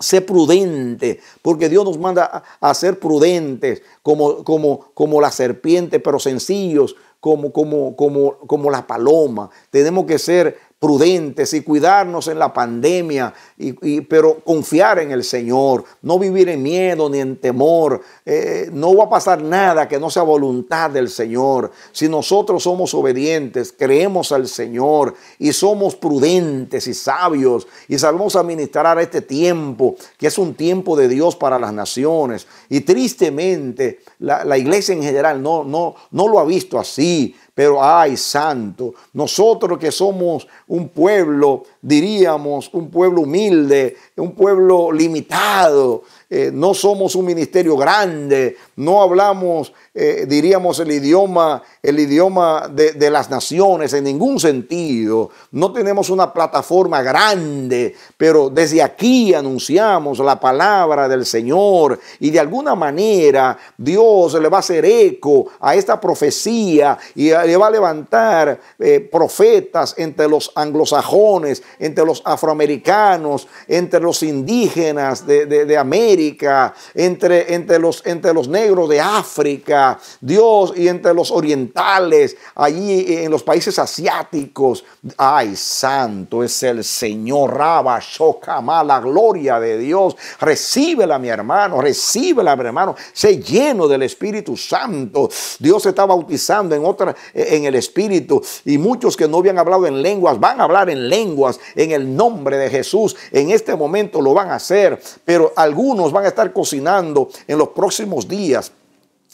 Sé prudente, porque Dios nos manda a, ser prudentes, como, como, como la serpiente, pero sencillos, como, como, como, como la paloma. Tenemos que ser prudentes y cuidarnos en la pandemia, y, pero confiar en el Señor, no vivir en miedo ni en temor. Eh, no va a pasar nada que no sea voluntad del Señor. Si nosotros somos obedientes, creemos al Señor y somos prudentes y sabios y sabemos administrar este tiempo, que es un tiempo de Dios para las naciones. Y tristemente, la, la iglesia en general no, no, no lo ha visto así pero ay, santo, nosotros que somos un pueblo, diríamos, un pueblo humilde, un pueblo limitado, eh, no somos un ministerio grande, no hablamos, eh, diríamos, el idioma, el idioma de, las naciones en ningún sentido, no tenemos una plataforma grande, pero desde aquí anunciamos la palabra del Señor y de alguna manera Dios le va a hacer eco a esta profecía y le va a levantar eh, profetas entre los anglosajones, entre los afroamericanos, entre los indígenas de, América, entre, entre, los, entre los negros de África, Dios, y entre los orientales, allí en los países asiáticos. Ay, santo es el Señor, Rabba, Shokama, la gloria de Dios. Recíbela, mi hermano, recíbela, mi hermano. Sé lleno del Espíritu Santo. Dios se está bautizando en, otra, en el Espíritu y muchos que no habían hablado en lenguas van a hablar en lenguas en el nombre de Jesús en este momento lo van a hacer, pero algunos van a estar cocinando en los próximos días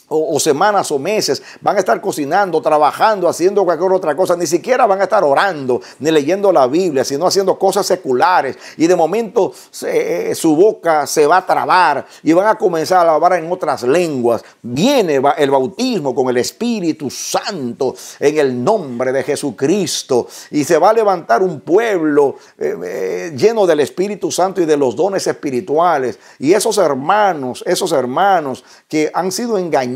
o, semanas o meses, van a estar cocinando, trabajando, haciendo cualquier otra cosa, ni siquiera van a estar orando ni leyendo la Biblia, sino haciendo cosas seculares. Y de momento eh, su boca se va a trabar y van a comenzar a hablar en otras lenguas. Viene el bautismo con el Espíritu Santo en el nombre de Jesucristo y se va a levantar un pueblo eh, eh, lleno del Espíritu Santo y de los dones espirituales. Y esos hermanos, esos hermanos que han sido engañados,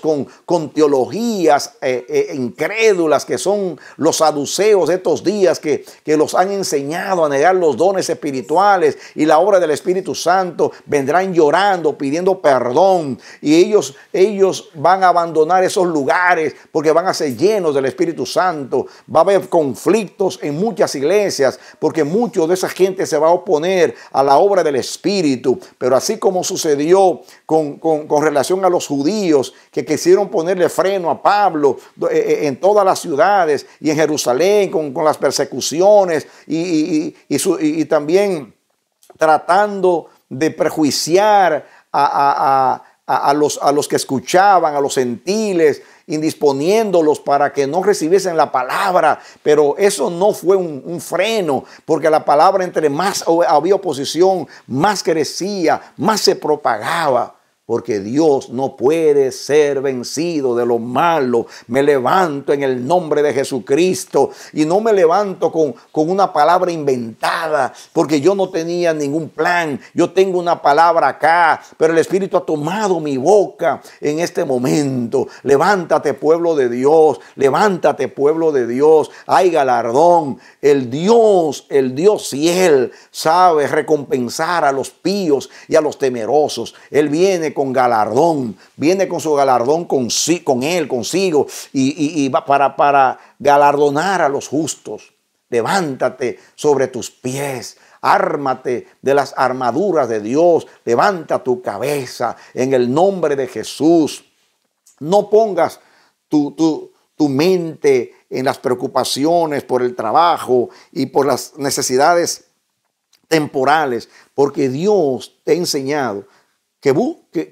con, con teologías eh, eh, incrédulas que son los saduceos de estos días que, los han enseñado a negar los dones espirituales y la obra del Espíritu Santo. Vendrán llorando, pidiendo perdón y ellos, ellos van a abandonar esos lugares porque van a ser llenos del Espíritu Santo. Va a haber conflictos en muchas iglesias porque muchos de esa gente se va a oponer a la obra del Espíritu. Pero así como sucedió con relación a los judíos, que quisieron ponerle freno a Pablo eh, eh, en todas las ciudades y en Jerusalén con, las persecuciones y, también tratando de prejuiciar a, los, a los que escuchaban, a los gentiles, indisponiéndolos para que no recibiesen la palabra, pero eso no fue un, freno, porque la palabra entre más había oposición, más crecía, más se propagaba porque Dios no puede ser vencido de lo malo. Me levanto en el nombre de Jesucristo y no me levanto con, con, una palabra inventada, porque yo no tenía ningún plan. Yo tengo una palabra acá, pero el Espíritu ha tomado mi boca en este momento. Levántate pueblo de Dios, levántate pueblo de Dios. Hay galardón. El Dios, el Dios Él sabe recompensar a los píos y a los temerosos. Él viene con galardón, viene con su galardón con, con él, consigo, y, va para, para galardonar a los justos. Levántate sobre tus pies, ármate de las armaduras de Dios, levanta tu cabeza en el nombre de Jesús. No pongas tu, tu, tu mente en las preocupaciones por el trabajo y por las necesidades temporales, porque Dios te ha enseñado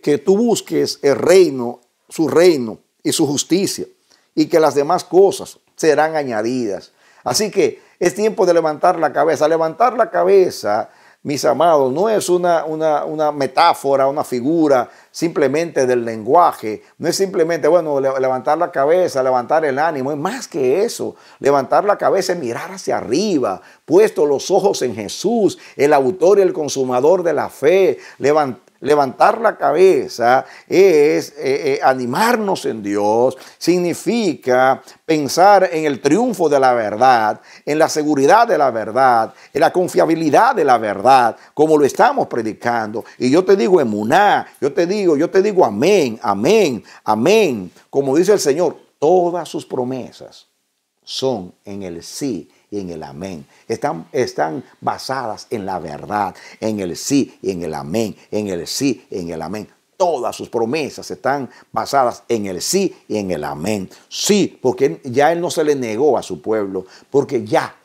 que, tú busques el reino, su reino y su justicia, y que las demás cosas serán añadidas. Así que es tiempo de levantar la cabeza. Levantar la cabeza, mis amados, no es una, una, una, metáfora, una figura simplemente del lenguaje. No es simplemente, bueno, levantar la cabeza, levantar el ánimo. Es más que eso. Levantar la cabeza es mirar hacia arriba, puesto los ojos en Jesús, el autor y el consumador de la fe. Levantar levantar la cabeza, es eh, eh, animarnos en Dios, significa pensar en el triunfo de la verdad, en la seguridad de la verdad, en la confiabilidad de la verdad, como lo estamos predicando. Y yo te digo emuná, yo te digo, yo te digo amén, amén, amén. Como dice el Señor, todas sus promesas son en el sí y en el amén. Están, están basadas en la verdad, en el sí y en el amén, en el sí y en el amén todas sus promesas están basadas en el sí y en el amén. Sí, porque ya Él no se le negó a su pueblo, porque ya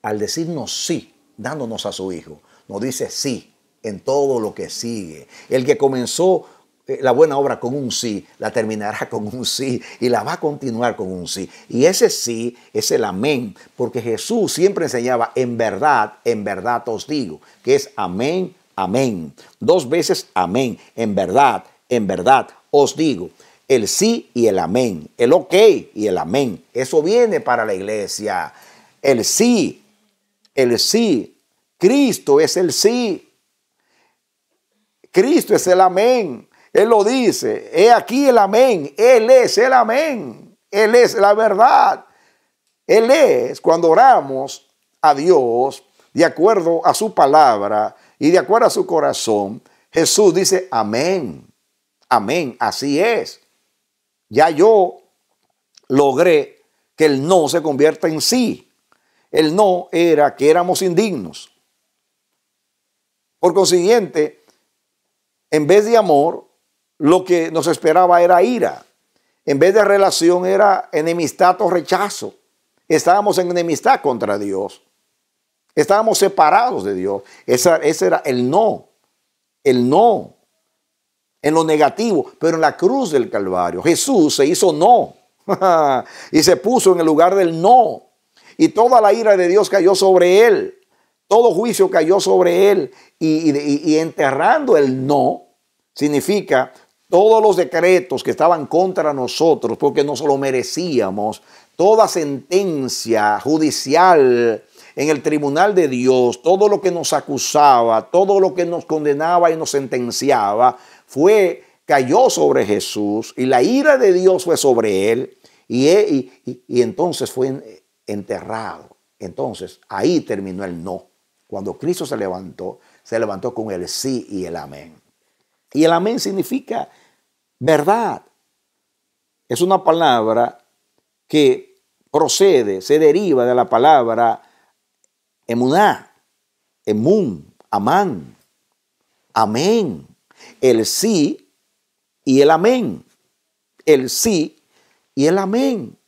al decirnos sí, dándonos a su Hijo, nos dice sí en todo lo que sigue. El que comenzó eh, la buena obra con un sí, la terminará con un sí y la va a continuar con un sí. Y ese sí es el amén, porque Jesús siempre enseñaba, en verdad, en verdad os digo, que es amén, amén. Dos veces amén, en verdad, en verdad os digo. El sí y el amén, el ok y el amén. Eso viene para la iglesia. El sí, el sí. Cristo es el sí. Cristo es el amén. Él lo dice, he aquí el amén, Él es el amén, Él es la verdad. Él es cuando oramos a Dios de acuerdo a su palabra y de acuerdo a su corazón. Jesús dice, amén, amén, así es. Ya yo logré que el no se convierta en sí. El no era que éramos indignos. Por consiguiente, en vez de amor, lo que nos esperaba era ira. En vez de relación era enemistad o rechazo. Estábamos en enemistad contra Dios. Estábamos separados de Dios. ese era el no. El no. En lo negativo. Pero en la cruz del Calvario. Jesús se hizo no. y se puso en el lugar del no. Y toda la ira de Dios cayó sobre él. Todo juicio cayó sobre él. y, y enterrando el no significa todos los decretos que estaban contra nosotros porque nos lo merecíamos, toda sentencia judicial en el tribunal de Dios, todo lo que nos acusaba, todo lo que nos condenaba y nos sentenciaba, fue cayó sobre Jesús y la ira de Dios fue sobre él y e, entonces fue enterrado. Entonces ahí terminó el no. Cuando Cristo se levantó, se levantó con el sí y el amén. Y el amén significa Verdad es una palabra que procede, se deriva de la palabra emuná, emun, amán, amén, el sí y el amén, el sí y el amén.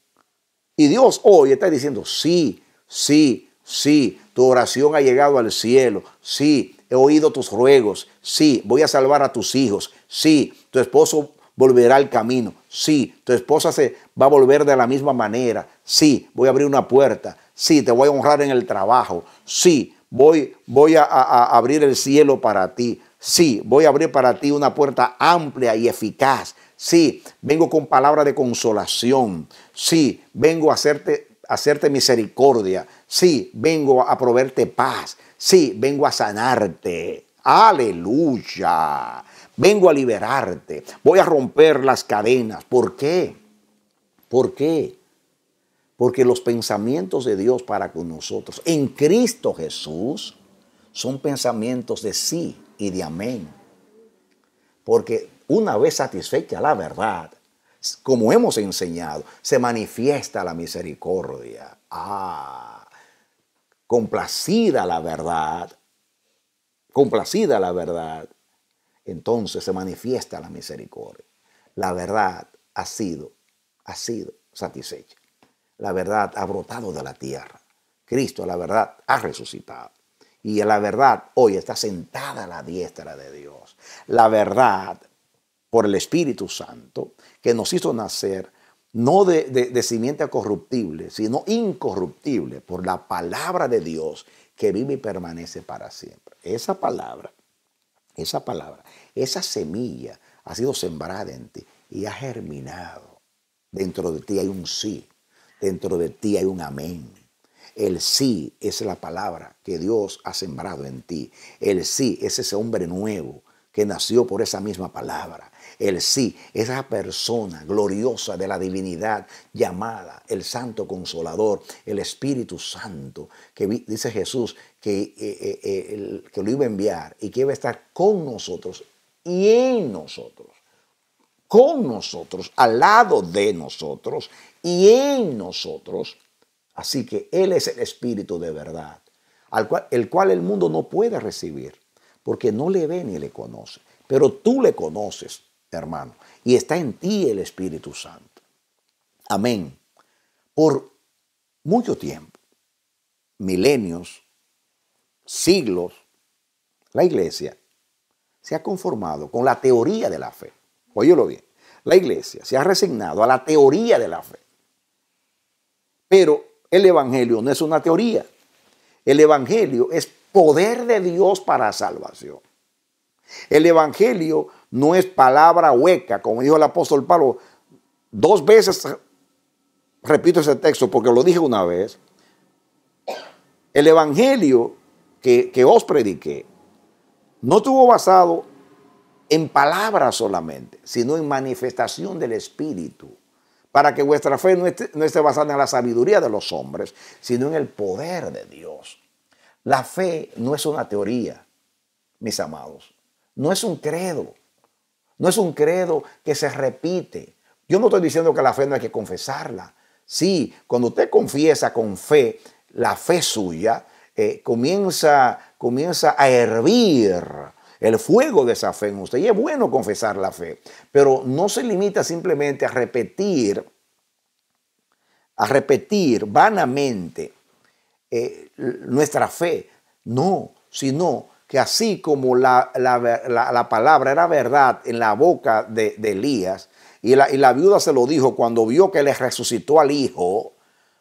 Y Dios hoy está diciendo, sí, sí, sí, tu oración ha llegado al cielo, sí, he oído tus ruegos, sí, voy a salvar a tus hijos, sí, tu esposo volverá al camino. Sí, tu esposa se va a volver de la misma manera. Sí, voy a abrir una puerta. Sí, te voy a honrar en el trabajo. Sí, voy, voy a, abrir el cielo para ti. Sí, voy a abrir para ti una puerta amplia y eficaz. Sí, vengo con palabra de consolación. Sí, vengo a hacerte, hacerte misericordia. Sí, vengo a proveerte paz. Sí, vengo a sanarte. Aleluya vengo a liberarte, voy a romper las cadenas. ¿Por qué? ¿Por qué? Porque los pensamientos de Dios para con nosotros en Cristo Jesús son pensamientos de sí y de amén. Porque una vez satisfecha la verdad, como hemos enseñado, se manifiesta la misericordia. Ah, complacida la verdad, complacida la verdad, entonces se manifiesta la misericordia. La verdad ha sido, ha sido satisfecha. La verdad ha brotado de la tierra. Cristo, la verdad, ha resucitado. Y la verdad hoy está sentada a la diestra de Dios. La verdad, por el Espíritu Santo, que nos hizo nacer no de, de, de simiente corruptible, sino incorruptible, por la palabra de Dios que vive y permanece para siempre. Esa palabra esa palabra, esa semilla ha sido sembrada en ti y ha germinado. Dentro de ti hay un sí, dentro de ti hay un amén. El sí es la palabra que Dios ha sembrado en ti. El sí es ese hombre nuevo que nació por esa misma palabra. El sí es esa persona gloriosa de la divinidad llamada el Santo Consolador, el Espíritu Santo, que dice Jesús que, eh, eh, eh, el, lo iba a enviar y que iba a estar con nosotros y en nosotros, con nosotros, al lado de nosotros y en nosotros. Así que Él es el Espíritu de verdad, al cual, el cual el mundo no puede recibir, porque no le ve ni le conoce. Pero tú le conoces, hermano, y está en ti el Espíritu Santo. Amén. Por mucho tiempo, milenios, siglos, la iglesia se ha conformado con la teoría de la fe. Óyelo bien. La iglesia se ha resignado a la teoría de la fe. Pero el Evangelio no es una teoría. El Evangelio es poder de Dios para salvación. El Evangelio no es palabra hueca, como dijo el apóstol Pablo. Dos veces repito ese texto porque lo dije una vez. El Evangelio que, os prediqué no tuvo basado en palabras solamente, sino en manifestación del Espíritu, para que vuestra fe no esté, no esté basada en la sabiduría de los hombres, sino en el poder de Dios. La fe no es una teoría, mis amados, no es un credo, no es un credo que se repite. Yo no estoy diciendo que la fe no hay que confesarla. Sí, cuando usted confiesa con fe la fe suya, eh, comienza, comienza a hervir el fuego de esa fe en usted. Y es bueno confesar la fe, pero no se limita simplemente a repetir, a repetir vanamente eh, nuestra fe. No, sino que así como la, palabra era verdad en la boca de, Elías, y, y la, viuda se lo dijo cuando vio que le resucitó al hijo,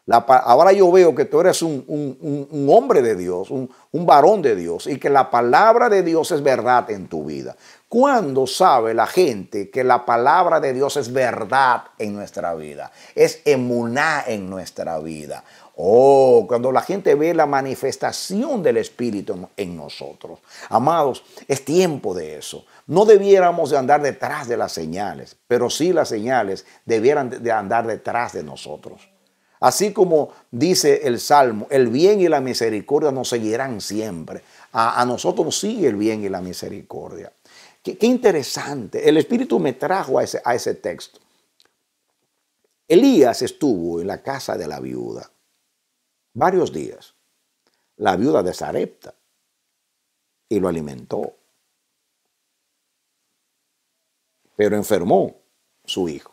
ahora yo veo que tú eres un, hombre de Dios, un, varón de Dios, y que la palabra de Dios es verdad en tu vida. ¿Cuándo sabe la gente que la palabra de Dios es verdad en nuestra vida? Es emuná en nuestra vida. Oh, cuando la gente ve la manifestación del Espíritu en nosotros. Amados, es tiempo de eso. No debiéramos de andar detrás de las señales, pero sí las señales debieran de andar detrás de nosotros. Así como dice el Salmo, el bien y la misericordia nos seguirán siempre. A, nosotros sigue el bien y la misericordia. Qué, interesante. El Espíritu me trajo a ese, texto. Elías estuvo en la casa de la viuda varios días. La viuda de Y lo alimentó. Pero enfermó su hijo.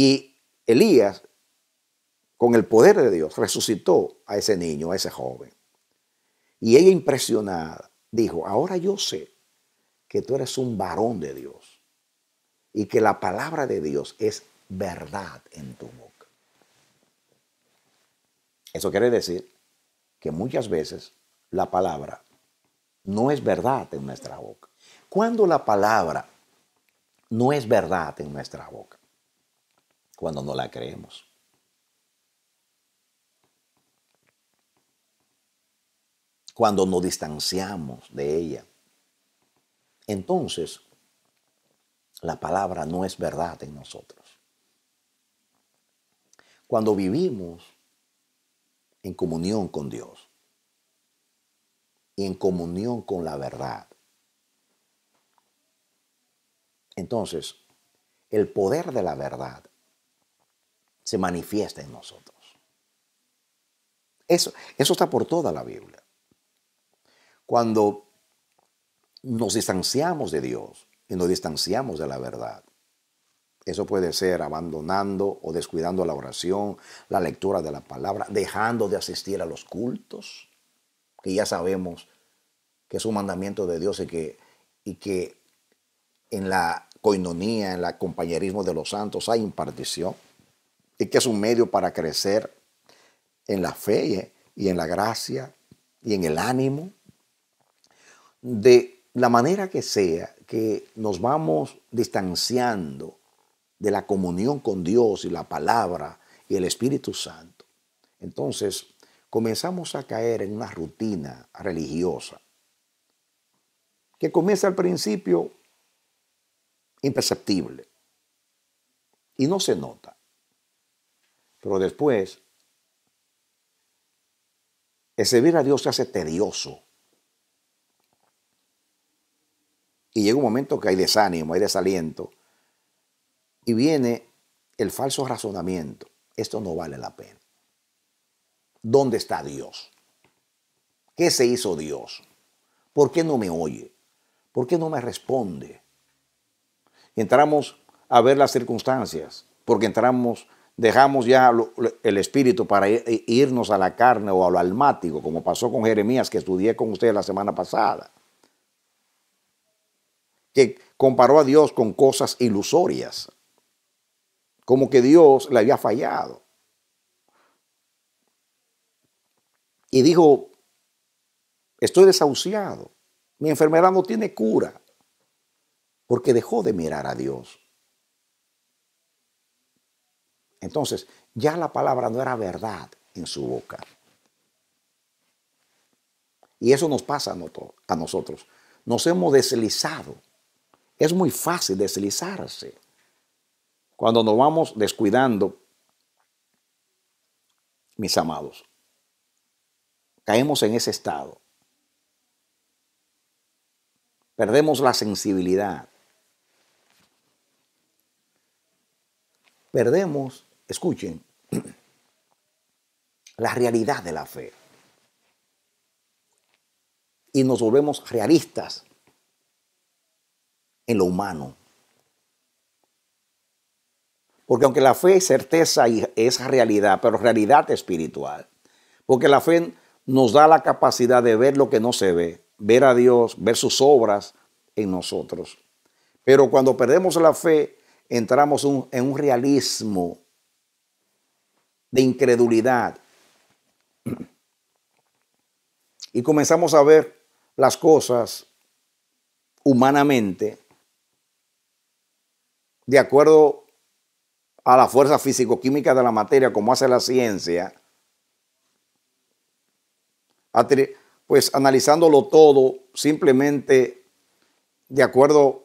Y Elías, con el poder de Dios, resucitó a ese niño, a ese joven. Y ella impresionada dijo, ahora yo sé que tú eres un varón de Dios y que la palabra de Dios es verdad en tu boca. Eso quiere decir que muchas veces la palabra no es verdad en nuestra boca. Cuando la palabra no es verdad en nuestra boca, cuando no la creemos. Cuando nos distanciamos de ella. Entonces, la palabra no es verdad en nosotros. Cuando vivimos en comunión con Dios y en comunión con la verdad, entonces el poder de la verdad se manifiesta en nosotros. Eso, eso está por toda la Biblia. Cuando nos distanciamos de Dios y nos distanciamos de la verdad, eso puede ser abandonando o descuidando la oración, la lectura de la palabra, dejando de asistir a los cultos, que ya sabemos que es un mandamiento de Dios y que, y que en la coinonía, en el compañerismo de los santos hay impartición es que es un medio para crecer en la fe eh, y en la gracia y en el ánimo. De la manera que sea que nos vamos distanciando de la comunión con Dios y la palabra y el Espíritu Santo, entonces comenzamos a caer en una rutina religiosa que comienza al principio imperceptible y no se nota. Pero después, el servir a Dios se hace tedioso. Y llega un momento que hay desánimo, hay desaliento. Y viene el falso razonamiento. Esto no vale la pena. ¿Dónde está Dios? ¿Qué se hizo Dios? ¿Por qué no me oye? ¿Por qué no me responde? entramos a ver las circunstancias, porque entramos dejamos ya el espíritu para irnos a la carne o a lo almático, como pasó con Jeremías, que estudié con ustedes la semana pasada, que comparó a Dios con cosas ilusorias, como que Dios le había fallado. Y dijo, estoy desahuciado, mi enfermedad no tiene cura, porque dejó de mirar a Dios. Entonces, ya la palabra no era verdad en su boca. Y eso nos pasa a nosotros. Nos hemos deslizado. Es muy fácil deslizarse. Cuando nos vamos descuidando, mis amados, caemos en ese estado. Perdemos la sensibilidad. Perdemos Escuchen la realidad de la fe. Y nos volvemos realistas en lo humano. Porque aunque la fe es certeza y es realidad, pero realidad espiritual. Porque la fe nos da la capacidad de ver lo que no se ve, ver a Dios, ver sus obras en nosotros. Pero cuando perdemos la fe, entramos en un realismo de incredulidad. Y comenzamos a ver las cosas humanamente de acuerdo a la fuerza físico-química de la materia, como hace la ciencia, pues analizándolo todo simplemente de acuerdo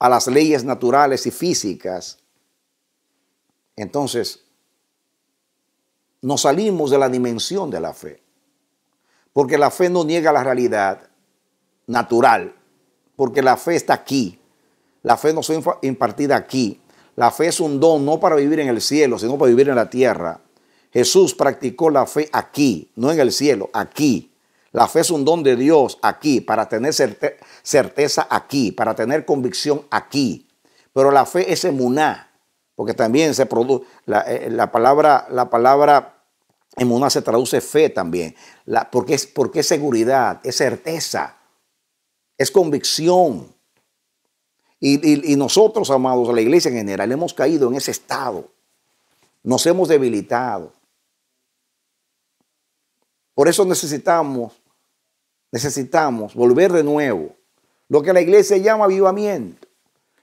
a las leyes naturales y físicas, entonces nos salimos de la dimensión de la fe. Porque la fe no niega la realidad natural, porque la fe está aquí. La fe no fue impartida aquí. La fe es un don no para vivir en el cielo, sino para vivir en la tierra. Jesús practicó la fe aquí, no en el cielo, aquí. La fe es un don de Dios aquí, para tener certeza aquí, para tener convicción aquí. Pero la fe es emuná, porque también se produce, la, eh, la, palabra, la palabra en una se traduce fe también, la, porque, es, porque seguridad, es certeza, es convicción. Y, nosotros, amados, la iglesia en general, hemos caído en ese estado. Nos hemos debilitado. Por eso necesitamos, necesitamos volver de nuevo. Lo que la iglesia llama avivamiento.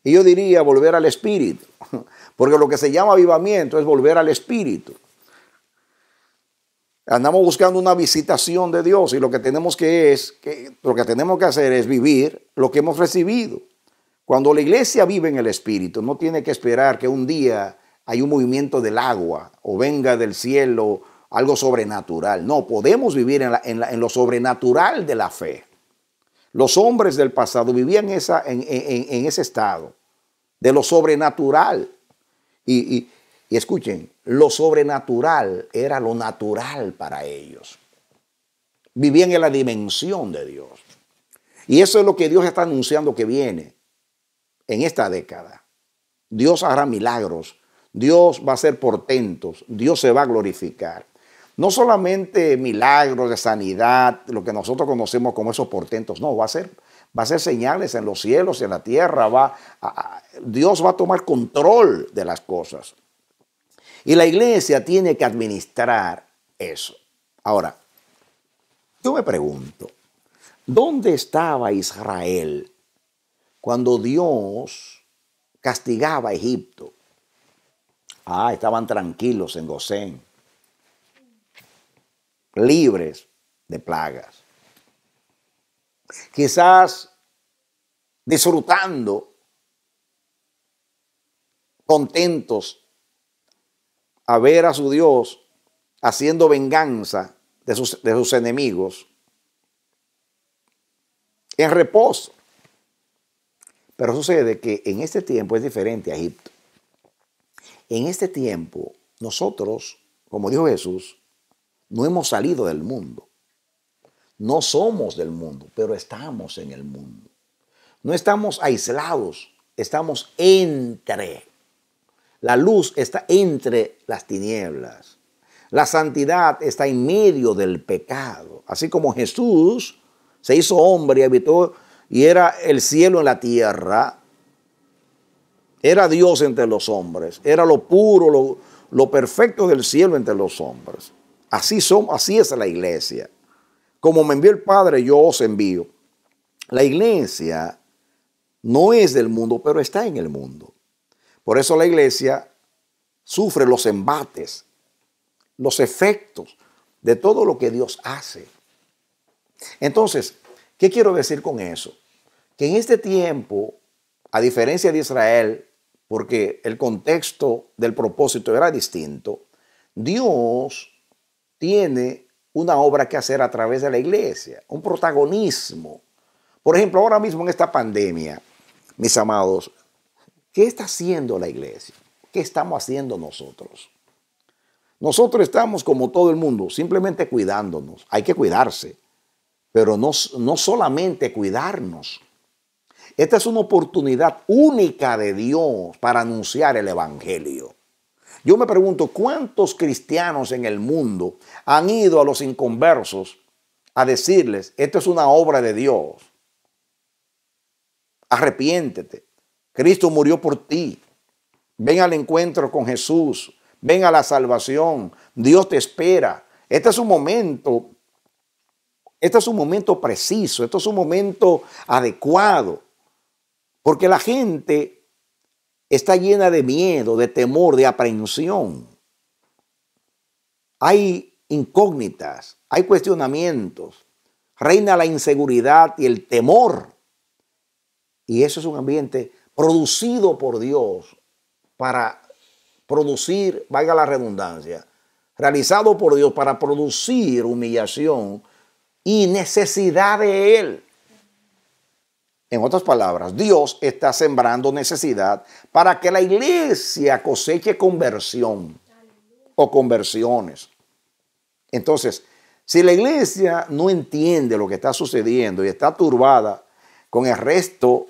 Y yo diría volver al espíritu. Porque lo que se llama avivamiento es volver al espíritu. Andamos buscando una visitación de Dios y lo que tenemos que es que lo que tenemos que hacer es vivir lo que hemos recibido. Cuando la iglesia vive en el espíritu, no tiene que esperar que un día hay un movimiento del agua o venga del cielo algo sobrenatural. No, podemos vivir en, lo sobrenatural de la fe. Los hombres del pasado vivían esa, en, ese estado de lo sobrenatural. y escuchen, lo sobrenatural era lo natural para ellos. Vivían en la dimensión de Dios. Y eso es lo que Dios está anunciando que viene en esta década. Dios hará milagros, Dios va a ser portentos, Dios se va a glorificar. No solamente milagros de sanidad, lo que nosotros conocemos como esos portentos, no, va a ser, va a ser señales en los cielos, y en la tierra, va Dios va a tomar control de las cosas. Y la iglesia tiene que administrar eso. Ahora, yo me pregunto, ¿dónde estaba Israel cuando Dios castigaba a Egipto? Ah, estaban tranquilos en Gosén, libres de plagas. Quizás disfrutando, contentos a ver a su Dios haciendo venganza de sus, de sus enemigos en reposo. Pero sucede que en este tiempo es diferente a Egipto. En este tiempo nosotros, como dijo Jesús, no hemos salido del mundo. No somos del mundo, pero estamos en el mundo. No estamos aislados, estamos entre la luz está entre las tinieblas. La santidad está en medio del pecado. Así como Jesús se hizo hombre y habitó y era el cielo en la tierra, era Dios entre los hombres, era lo puro, lo, perfecto del cielo entre los hombres. Así, son, así es la iglesia. Como me envió el Padre, yo os envío. La iglesia no es del mundo, pero está en el mundo. Por eso la iglesia sufre los embates, los efectos de todo lo que Dios hace. Entonces, ¿qué quiero decir con eso? Que en este tiempo, a diferencia de Israel, porque el contexto del propósito era distinto, Dios tiene una obra que hacer a través de la iglesia, un protagonismo. Por ejemplo, ahora mismo en esta pandemia, mis amados, ¿Qué está haciendo la iglesia? ¿Qué estamos haciendo nosotros? Nosotros estamos como todo el mundo, simplemente cuidándonos. Hay que cuidarse, pero no, solamente cuidarnos. Esta es una oportunidad única de Dios para anunciar el Evangelio. Yo me pregunto cuántos cristianos en el mundo han ido a los inconversos a decirles, esto es una obra de Dios, arrepiéntete, Cristo murió por ti. Ven al encuentro con Jesús. Ven a la salvación. Dios te espera. Este es un momento. Este es un momento preciso. Este es un momento adecuado. Porque la gente está llena de miedo, de temor, de aprehensión. Hay incógnitas, hay cuestionamientos. Reina la inseguridad y el temor. Y eso es un ambiente producido por Dios para producir, vaya la redundancia, realizado por Dios para producir humillación y necesidad de Él. En otras palabras, Dios está sembrando necesidad para que la iglesia coseche conversión o conversiones. Entonces, si la iglesia no entiende lo que está sucediendo y está turbada con el resto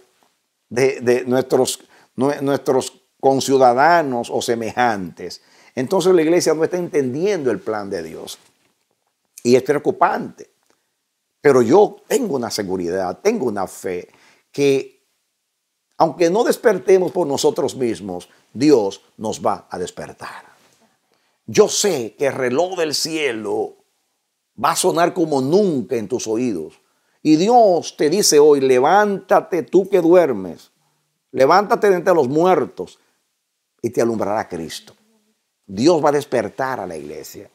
de, nuestros, nuestros conciudadanos o semejantes. Entonces la iglesia no está entendiendo el plan de Dios. Y es preocupante. Pero yo tengo una seguridad, tengo una fe que aunque no despertemos por nosotros mismos, Dios nos va a despertar. Yo sé que el reloj del cielo va a sonar como nunca en tus oídos. Y Dios te dice hoy, levántate tú que duermes, levántate de entre los muertos y te alumbrará Cristo. Dios va a despertar a la iglesia.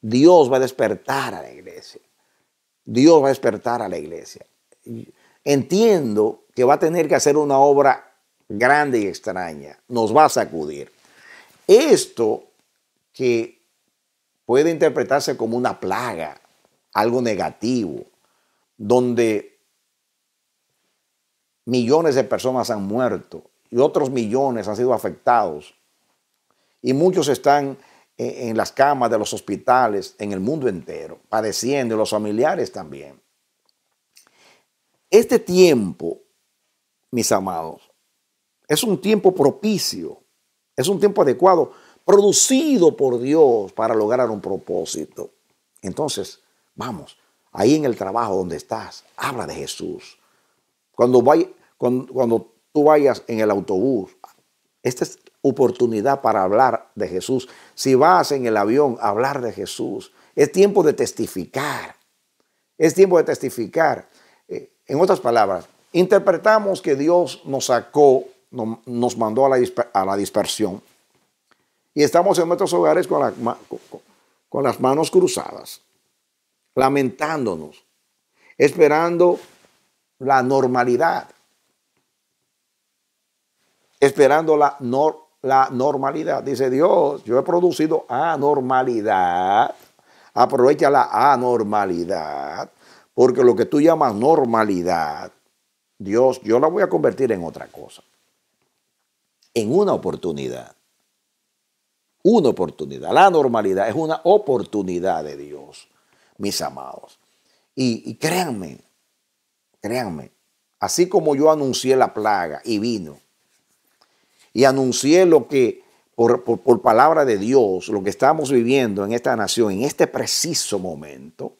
Dios va a despertar a la iglesia. Dios va a despertar a la iglesia. Entiendo que va a tener que hacer una obra grande y extraña. Nos va a sacudir. Esto que puede interpretarse como una plaga, algo negativo, donde millones de personas han muerto y otros millones han sido afectados y muchos están e, en las camas de los hospitales en el mundo entero, padeciendo, y los familiares también. Este tiempo, mis amados, es un tiempo propicio, es un tiempo adecuado, producido por Dios para lograr un propósito. Entonces, vamos, ahí en el trabajo donde estás, habla de Jesús. Cuando, vaya, cuando, cuando tú vayas en el autobús, esta es oportunidad para hablar de Jesús. Si vas en el avión, hablar de Jesús. Es tiempo de testificar. Es tiempo de testificar. Eh, en otras palabras, interpretamos que Dios nos sacó, nos mandó a la, dispersión y estamos en nuestros hogares con, con las manos cruzadas lamentándonos, esperando la normalidad, esperando la, la normalidad. Dice Dios, yo he producido anormalidad, aprovecha la anormalidad, porque lo que tú llamas normalidad, Dios, yo la voy a convertir en otra cosa, en una oportunidad una oportunidad. La normalidad es una oportunidad de Dios mis amados. Y, créanme, créanme, así como yo anuncié la plaga y vino, y anuncié lo que, por, por, palabra de Dios, lo que estamos viviendo en esta nación, en este preciso momento,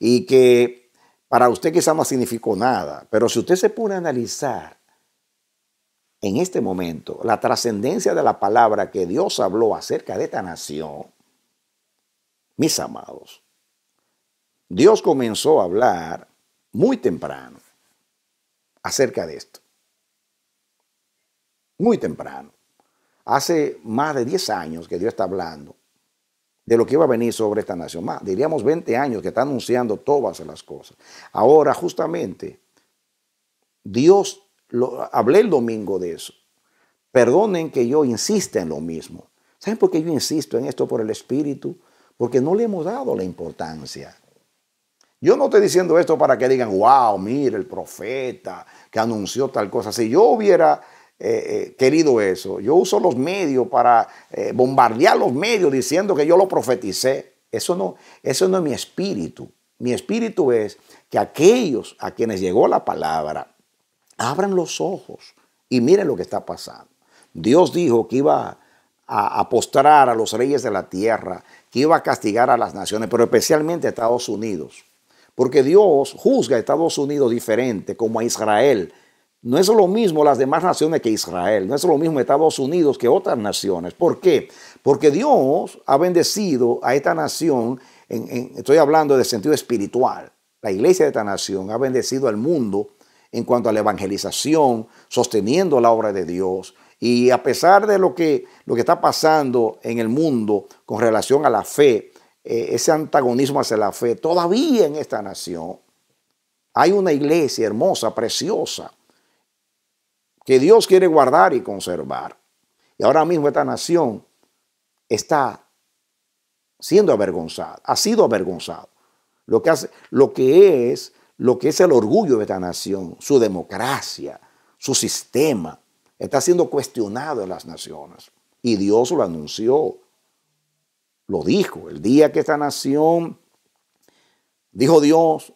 y que para usted quizá no significó nada, pero si usted se pone a analizar en este momento la trascendencia de la palabra que Dios habló acerca de esta nación, mis amados, Dios comenzó a hablar muy temprano acerca de esto. Muy temprano. Hace más de 10 años que Dios está hablando de lo que iba a venir sobre esta nación. Más, diríamos 20 años que está anunciando todas las cosas. Ahora, justamente, Dios, lo, hablé el domingo de eso. Perdonen que yo insista en lo mismo. ¿Saben por qué yo insisto en esto por el Espíritu? Porque no le hemos dado la importancia yo no estoy diciendo esto para que digan, wow, mire el profeta que anunció tal cosa. Si yo hubiera eh, eh, querido eso, yo uso los medios para eh, bombardear los medios diciendo que yo lo profeticé. Eso no, eso no es mi espíritu. Mi espíritu es que aquellos a quienes llegó la palabra abran los ojos y miren lo que está pasando. Dios dijo que iba a, a a los reyes de la tierra, que iba a castigar a las naciones, pero especialmente a Estados Unidos porque Dios juzga a Estados Unidos diferente como a Israel. No es lo mismo las demás naciones que Israel, no es lo mismo Estados Unidos que otras naciones. ¿Por qué? Porque Dios ha bendecido a esta nación, estoy hablando de sentido espiritual, la iglesia de esta nación ha bendecido al mundo en cuanto a la evangelización, sosteniendo la obra de Dios. Y a pesar de lo que, lo que está pasando en el mundo con relación a la fe, eh, ese antagonismo hacia la fe. Todavía en esta nación hay una iglesia hermosa, preciosa, que Dios quiere guardar y conservar. Y ahora mismo esta nación está siendo avergonzada, ha sido avergonzada. Lo que, hace, lo que es lo que es el orgullo de esta nación, su democracia, su sistema, está siendo cuestionado en las naciones. Y Dios lo anunció lo dijo, el día que esta nación, dijo Dios,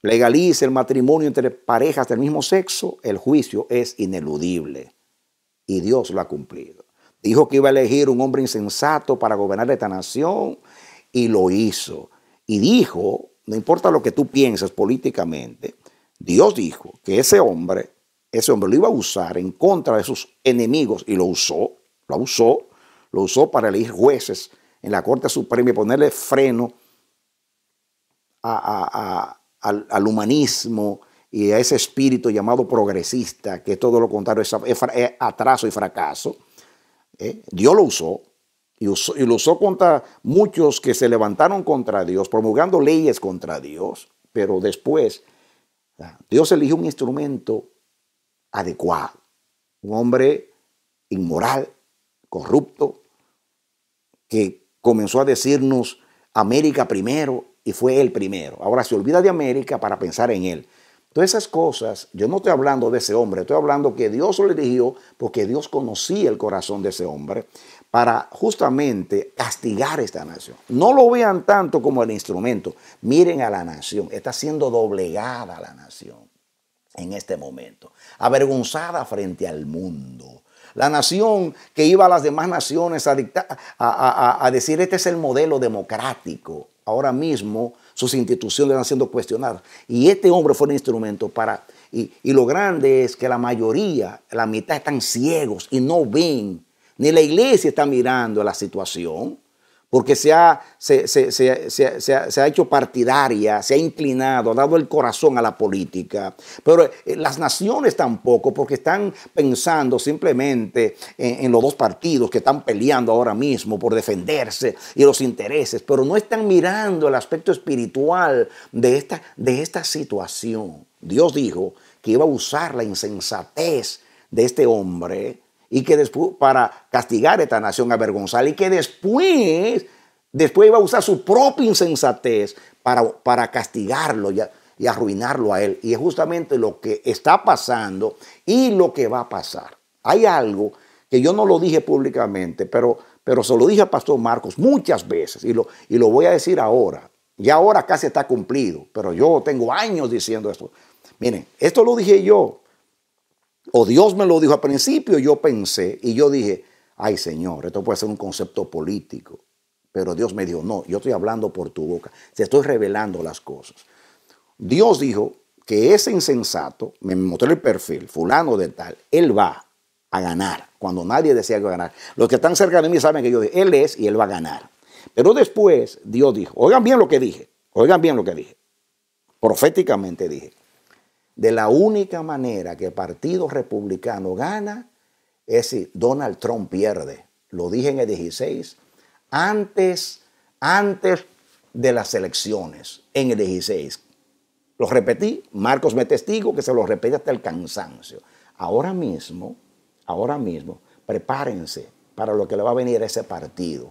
legalice el matrimonio entre parejas del mismo sexo, el juicio es ineludible. Y Dios lo ha cumplido. Dijo que iba a elegir un hombre insensato para gobernar esta nación y lo hizo. Y dijo, no importa lo que tú pienses políticamente, Dios dijo que ese hombre, ese hombre lo iba a usar en contra de sus enemigos y lo usó, lo usó, lo usó para elegir jueces en la Corte Suprema y ponerle freno al, humanismo y a ese espíritu llamado progresista, que todo lo contrario, es, atraso y fracaso. ¿eh? Dios lo usó y, usó y lo usó contra muchos que se levantaron contra Dios, promulgando leyes contra Dios, pero después ah, Dios eligió un instrumento adecuado, un hombre inmoral, corrupto, que comenzó a decirnos América primero y fue él primero. Ahora se olvida de América para pensar en él. Todas esas cosas, yo no estoy hablando de ese hombre, estoy hablando que Dios lo eligió porque Dios conocía el corazón de ese hombre para justamente castigar esta nación. No lo vean tanto como el instrumento, miren a la nación, está siendo doblegada la nación en este momento, avergonzada frente al mundo. La nación que iba a las demás naciones a, a, decir este es el modelo democrático. Ahora mismo sus instituciones están siendo cuestionadas. Y este hombre fue un instrumento para... Y, y lo grande es que la mayoría, la mitad están ciegos y no ven. Ni la iglesia está mirando la situación porque se ha, hecho partidaria, se ha inclinado, ha dado el corazón a la política. Pero eh, las naciones tampoco, porque están pensando simplemente en, los dos partidos que están peleando ahora mismo por defenderse y los intereses, pero no están mirando el aspecto espiritual de esta, de esta situación. Dios dijo que iba a usar la insensatez de este hombre y que después, para castigar a esta nación avergonzada, y que después, después iba a usar su propia insensatez para, para castigarlo y, arruinarlo a él. Y es justamente lo que está pasando y lo que va a pasar. Hay algo que yo no lo dije públicamente, pero, pero se lo dije al pastor Marcos muchas veces y lo, y lo voy a decir ahora. y ahora casi está cumplido, pero yo tengo años diciendo esto. Miren, esto lo dije yo o Dios me lo dijo al principio, yo pensé y yo dije, ay Señor, esto puede ser un concepto político. Pero Dios me dijo, no, yo estoy hablando por tu boca, te estoy revelando las cosas. Dios dijo que ese insensato, me mostró el perfil, fulano de tal, él va a ganar, cuando nadie decía que va a ganar. Los que están cerca de mí saben que yo dije, él es y él va a ganar. Pero después Dios dijo, oigan bien lo que dije, oigan bien lo que dije, proféticamente dije, de la única manera que el Partido Republicano gana es si Donald Trump pierde. Lo dije en el 16, antes, antes de las elecciones, en el 16. Lo repetí, Marcos me testigo que se lo repite hasta el cansancio. Ahora mismo, ahora mismo, prepárense para lo que le va a venir a ese partido.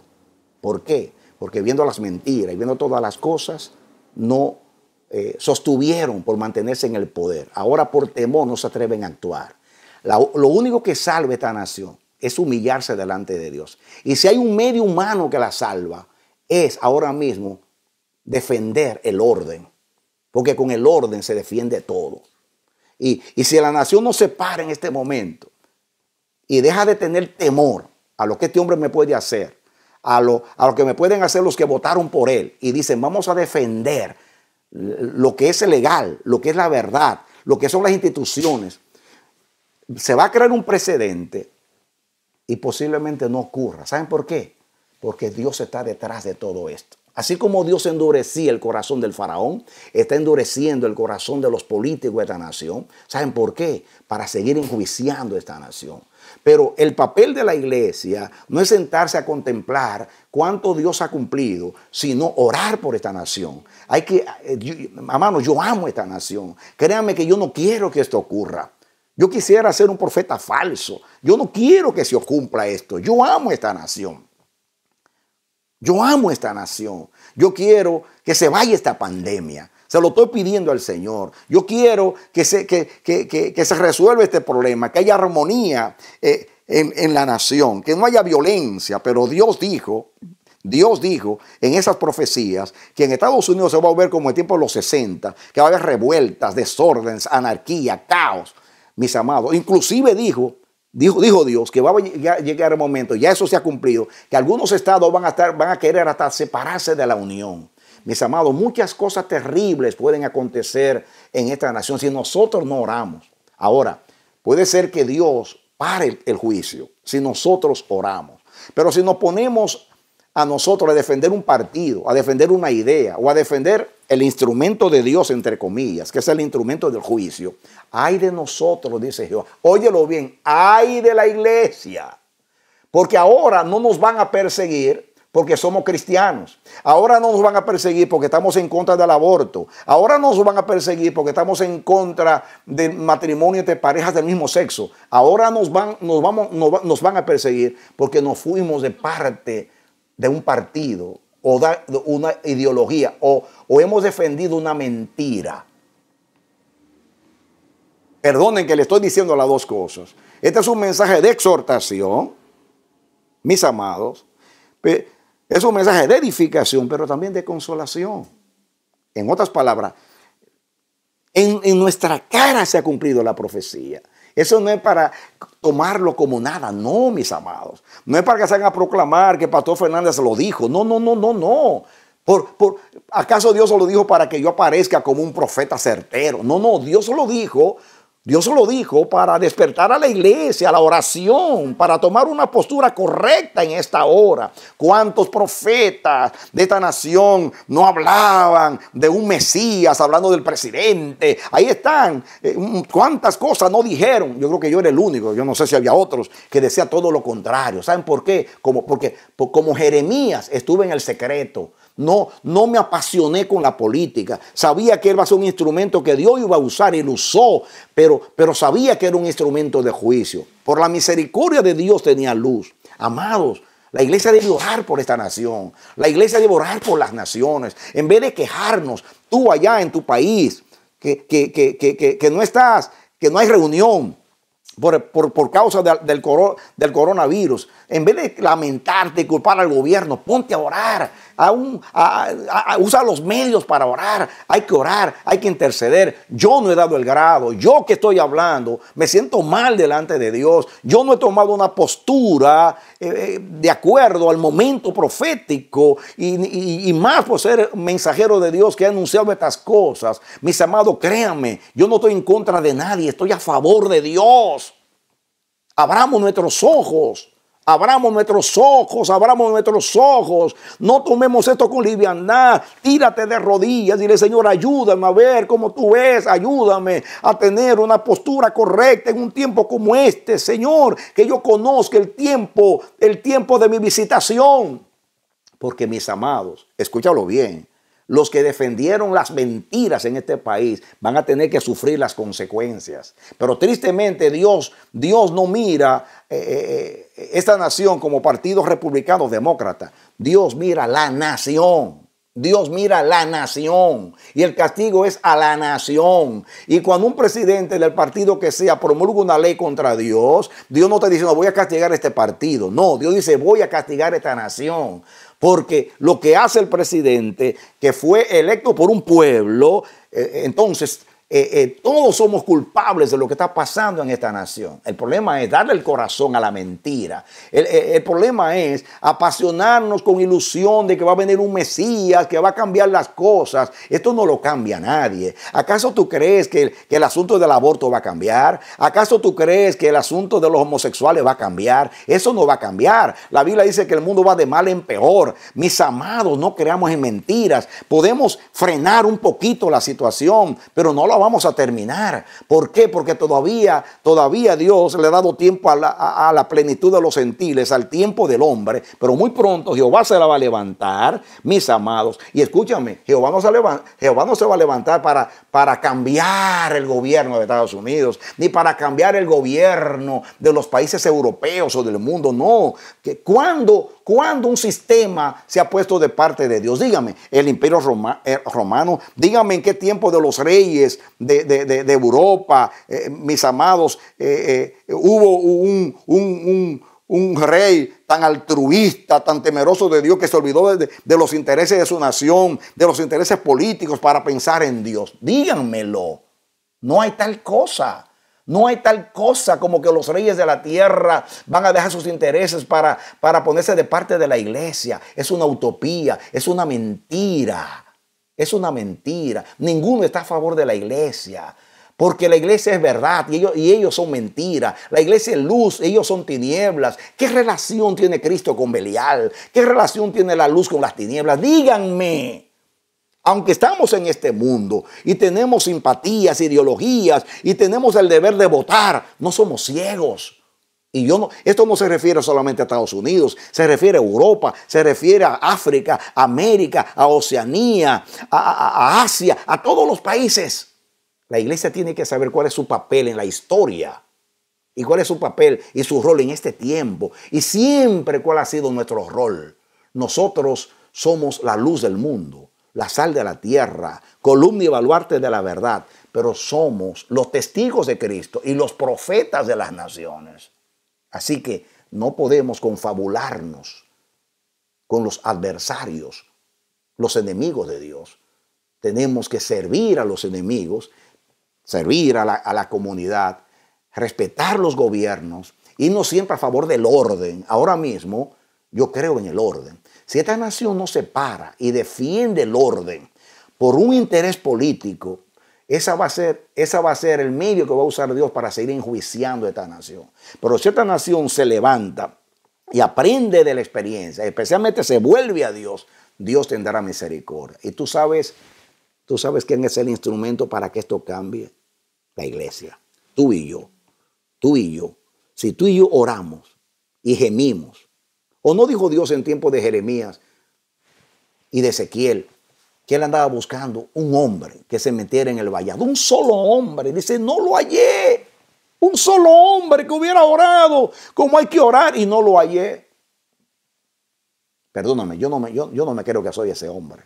¿Por qué? Porque viendo las mentiras y viendo todas las cosas, no eh, sostuvieron por mantenerse en el poder. Ahora por temor no se atreven a actuar. lo único que salve esta nación es humillarse delante de Dios. Y si hay un medio humano que la salva, es ahora mismo defender el orden. Porque con el orden se defiende todo. Y, si la nación no se para en este momento y deja de tener temor a lo que este hombre me puede hacer, a lo, a lo que me pueden hacer los que votaron por él, y dicen, vamos a defender lo que es legal, lo que es la verdad, lo que son las instituciones, se va a crear un precedente y posiblemente no ocurra. ¿Saben por qué? Porque Dios está detrás de todo esto. Así como Dios endurecía el corazón del faraón, está endureciendo el corazón de los políticos de esta nación. ¿Saben por qué? Para seguir enjuiciando esta nación. Pero el papel de la iglesia no es sentarse a contemplar cuánto Dios ha cumplido, sino orar por esta nación. Hay que, eh, hermano, yo amo esta nación. Créanme que yo no quiero que esto ocurra. Yo quisiera ser un profeta falso. Yo no quiero que se cumpla esto. Yo amo esta nación. Yo amo esta nación. Yo quiero que se vaya esta pandemia. Se lo estoy pidiendo al Señor. Yo quiero que se, que, se resuelva este problema, que haya armonía eh, en, la nación, que no haya violencia. Pero Dios dijo, Dios dijo en esas profecías que en Estados Unidos se va a ver como el tiempo de los 60, que va a haber revueltas, desórdenes, anarquía, caos, mis amados. Inclusive dijo, dijo, dijo Dios que va a llegar el momento, ya eso se ha cumplido, que algunos estados van a, estar, van a querer hasta separarse de la unión. Mis amados, muchas cosas terribles pueden acontecer en esta nación si nosotros no oramos. Ahora, puede ser que Dios pare el juicio si nosotros oramos. Pero si nos ponemos a nosotros a defender un partido, a defender una idea o a defender el instrumento de Dios, entre comillas, que es el instrumento del juicio, Hay de nosotros, dice Jehová. Óyelo bien, hay de la iglesia. Porque ahora no nos van a perseguir porque somos cristianos. Ahora no nos van a perseguir porque estamos en contra del aborto. Ahora nos van a perseguir porque estamos en contra del matrimonio de parejas del mismo sexo. Ahora nos van, nos vamos, nos, van a perseguir porque nos fuimos de parte de un partido o de una ideología o, o hemos defendido una mentira. Perdonen que le estoy diciendo las dos cosas. Este es un mensaje de exhortación, mis amados. Es un mensaje de edificación, pero también de consolación. En otras palabras, en, nuestra cara se ha cumplido la profecía. Eso no es para tomarlo como nada, no, mis amados. No es para que salgan a proclamar que Pastor Fernández lo dijo. No, no, no, no, no. Por, por, ¿Acaso Dios lo dijo para que yo aparezca como un profeta certero? No, no, Dios lo dijo Dios lo dijo para despertar a la iglesia, a la oración, para tomar una postura correcta en esta hora. ¿Cuántos profetas de esta nación no hablaban de un Mesías, hablando del presidente? Ahí están. Eh, ¿Cuántas cosas no dijeron? Yo creo que yo era el único, yo no sé si había otros que decía todo lo contrario. ¿Saben por qué? Como, porque como Jeremías estuve en el secreto. No, no me apasioné con la política. Sabía que él va a ser un instrumento que Dios iba a usar y lo usó, pero, pero sabía que era un instrumento de juicio. Por la misericordia de Dios tenía luz. Amados, la iglesia debe orar por esta nación. La iglesia debe orar por las naciones. En vez de quejarnos, tú allá en tu país, que, no estás, que no hay reunión por, causa del, del coronavirus en vez de lamentarte, culpar al gobierno, ponte a orar. usa los medios para orar. Hay que orar, hay que interceder. Yo no he dado el grado. Yo que estoy hablando, me siento mal delante de Dios. Yo no he tomado una postura eh, eh, de acuerdo al momento profético y, y más por ser mensajero de Dios que ha anunciado estas cosas. Mis amados, créanme, yo no estoy en contra de nadie, estoy a favor de Dios. Abramos nuestros ojos. Abramos nuestros ojos, abramos nuestros ojos. No tomemos esto con liviandad. Tírate de rodillas. Dile, Señor, ayúdame a ver cómo tú ves. Ayúdame a tener una postura correcta en un tiempo como este. Señor, que yo conozca el tiempo, el tiempo de mi visitación. Porque mis amados, escúchalo bien, los que defendieron las mentiras en este país van a tener que sufrir las consecuencias. Pero tristemente Dios, Dios no mira eh, eh, eh, esta nación como partido republicano demócrata. Dios mira la nación. Dios mira la nación y el castigo es a la nación. Y cuando un presidente del partido que sea promulga una ley contra Dios, Dios no te dice, no voy a castigar este partido. No, Dios dice, voy a castigar esta nación. Porque lo que hace el presidente, que fue electo por un pueblo, eh, entonces eh, eh, todos somos culpables de lo que está pasando en esta nación. El problema es darle el corazón a la mentira. Eh, el, problema es apasionarnos con ilusión de que va a venir un Mesías, que va a cambiar las cosas. Esto no lo cambia nadie. ¿Acaso tú crees que el asunto del aborto va a cambiar? ¿Acaso tú crees que el asunto de los homosexuales va a cambiar? Eso no va a cambiar. La Biblia dice que el mundo va de mal en peor. Mis amados, no creamos en mentiras. Podemos frenar un poquito la situación, pero no lo vamos a terminar. ¿Por qué? Porque todavía, todavía Dios le ha dado tiempo a la, plenitud de los gentiles, al tiempo del hombre. Pero muy pronto Jehová se la va a levantar, mis amados. Y escúchame, Jehová no se, Jehová no se va a levantar para, para cambiar el gobierno de Estados Unidos, ni para cambiar el gobierno de los países europeos o del mundo. No, que cuando cuando un sistema se ha puesto de parte de Dios. Dígame, el imperio eh, romano, dígame en qué tiempo de los reyes de, Europa, eh, mis amados, eh, hubo un, rey tan altruista, tan temeroso de Dios, que se olvidó de, de, los intereses de su nación, de los intereses políticos para pensar en Dios. Díganmelo, no hay tal cosa. No hay tal cosa como que los reyes de la tierra van a dejar sus intereses para, para ponerse de parte de la iglesia. Es una utopía, es una mentira. Es una mentira. Ninguno está a favor de la iglesia. Porque la iglesia es verdad y ellos, y ellos son mentiras. La iglesia es luz, ellos son tinieblas. ¿Qué relación tiene Cristo con Belial? ¿Qué relación tiene la luz con las tinieblas? Díganme aunque estamos en este mundo y tenemos simpatías, ideologías y tenemos el deber de votar, no somos ciegos. Y yo no, esto no se refiere solamente a Estados Unidos, se refiere a Europa, se refiere a África, América, a Oceanía, a Asia, a todos los países. La iglesia tiene que saber cuál es su papel en la historia y cuál es su papel y su rol en este tiempo y siempre cuál ha sido nuestro rol. Nosotros somos la luz del mundo la sal de la tierra, columna y baluarte de la verdad, pero somos los testigos de Cristo y los profetas de las naciones. Así que no podemos confabularnos con los adversarios, los enemigos de Dios. Tenemos que servir a los enemigos, servir a la, a la comunidad, respetar los gobiernos, irnos siempre a favor del orden. Ahora mismo yo creo en el orden. Si esta nación no se para y defiende el orden por un interés político, esa va, a ser, esa va a ser el medio que va a usar Dios para seguir enjuiciando a esta nación. Pero si esta nación se levanta y aprende de la experiencia, especialmente se vuelve a Dios, Dios tendrá misericordia. Y tú sabes, tú sabes quién es el instrumento para que esto cambie. La iglesia. Tú y yo. Tú y yo. Si tú y yo oramos y gemimos ¿O no dijo Dios en tiempo de Jeremías y de Ezequiel que él andaba buscando un hombre que se metiera en el vallado? Un solo hombre. Dice, no lo hallé. Un solo hombre que hubiera orado como hay que orar y no lo hallé. Perdóname, yo no me, yo, yo no me creo que soy ese hombre.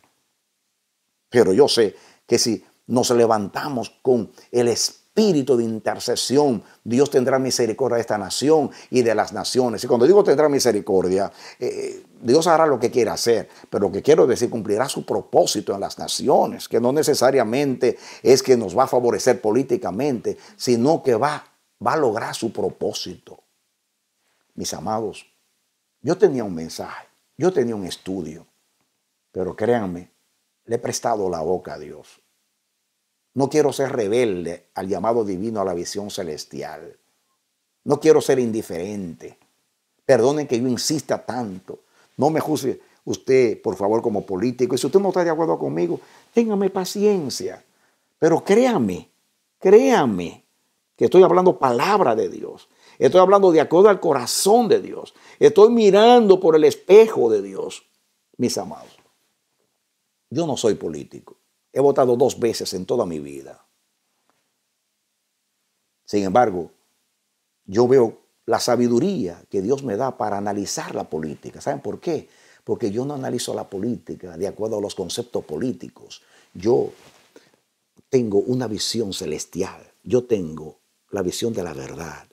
Pero yo sé que si nos levantamos con el Espíritu, espíritu de intercesión. Dios tendrá misericordia de esta nación y de las naciones. Y cuando digo tendrá misericordia, eh, eh, Dios hará lo que quiera hacer, pero lo que quiero decir, cumplirá su propósito en las naciones, que no necesariamente es que nos va a favorecer políticamente, sino que va, va a lograr su propósito. Mis amados, yo tenía un mensaje, yo tenía un estudio, pero créanme, le he prestado la boca a Dios. No quiero ser rebelde al llamado divino a la visión celestial. No quiero ser indiferente. Perdonen que yo insista tanto. No me juzgue usted, por favor, como político. Y si usted no está de acuerdo conmigo, téngame paciencia. Pero créame, créame que estoy hablando palabra de Dios. Estoy hablando de acuerdo al corazón de Dios. Estoy mirando por el espejo de Dios, mis amados. Yo no soy político. He votado dos veces en toda mi vida. Sin embargo, yo veo la sabiduría que Dios me da para analizar la política. ¿Saben por qué? Porque yo no analizo la política de acuerdo a los conceptos políticos. Yo tengo una visión celestial. Yo tengo la visión de la verdad.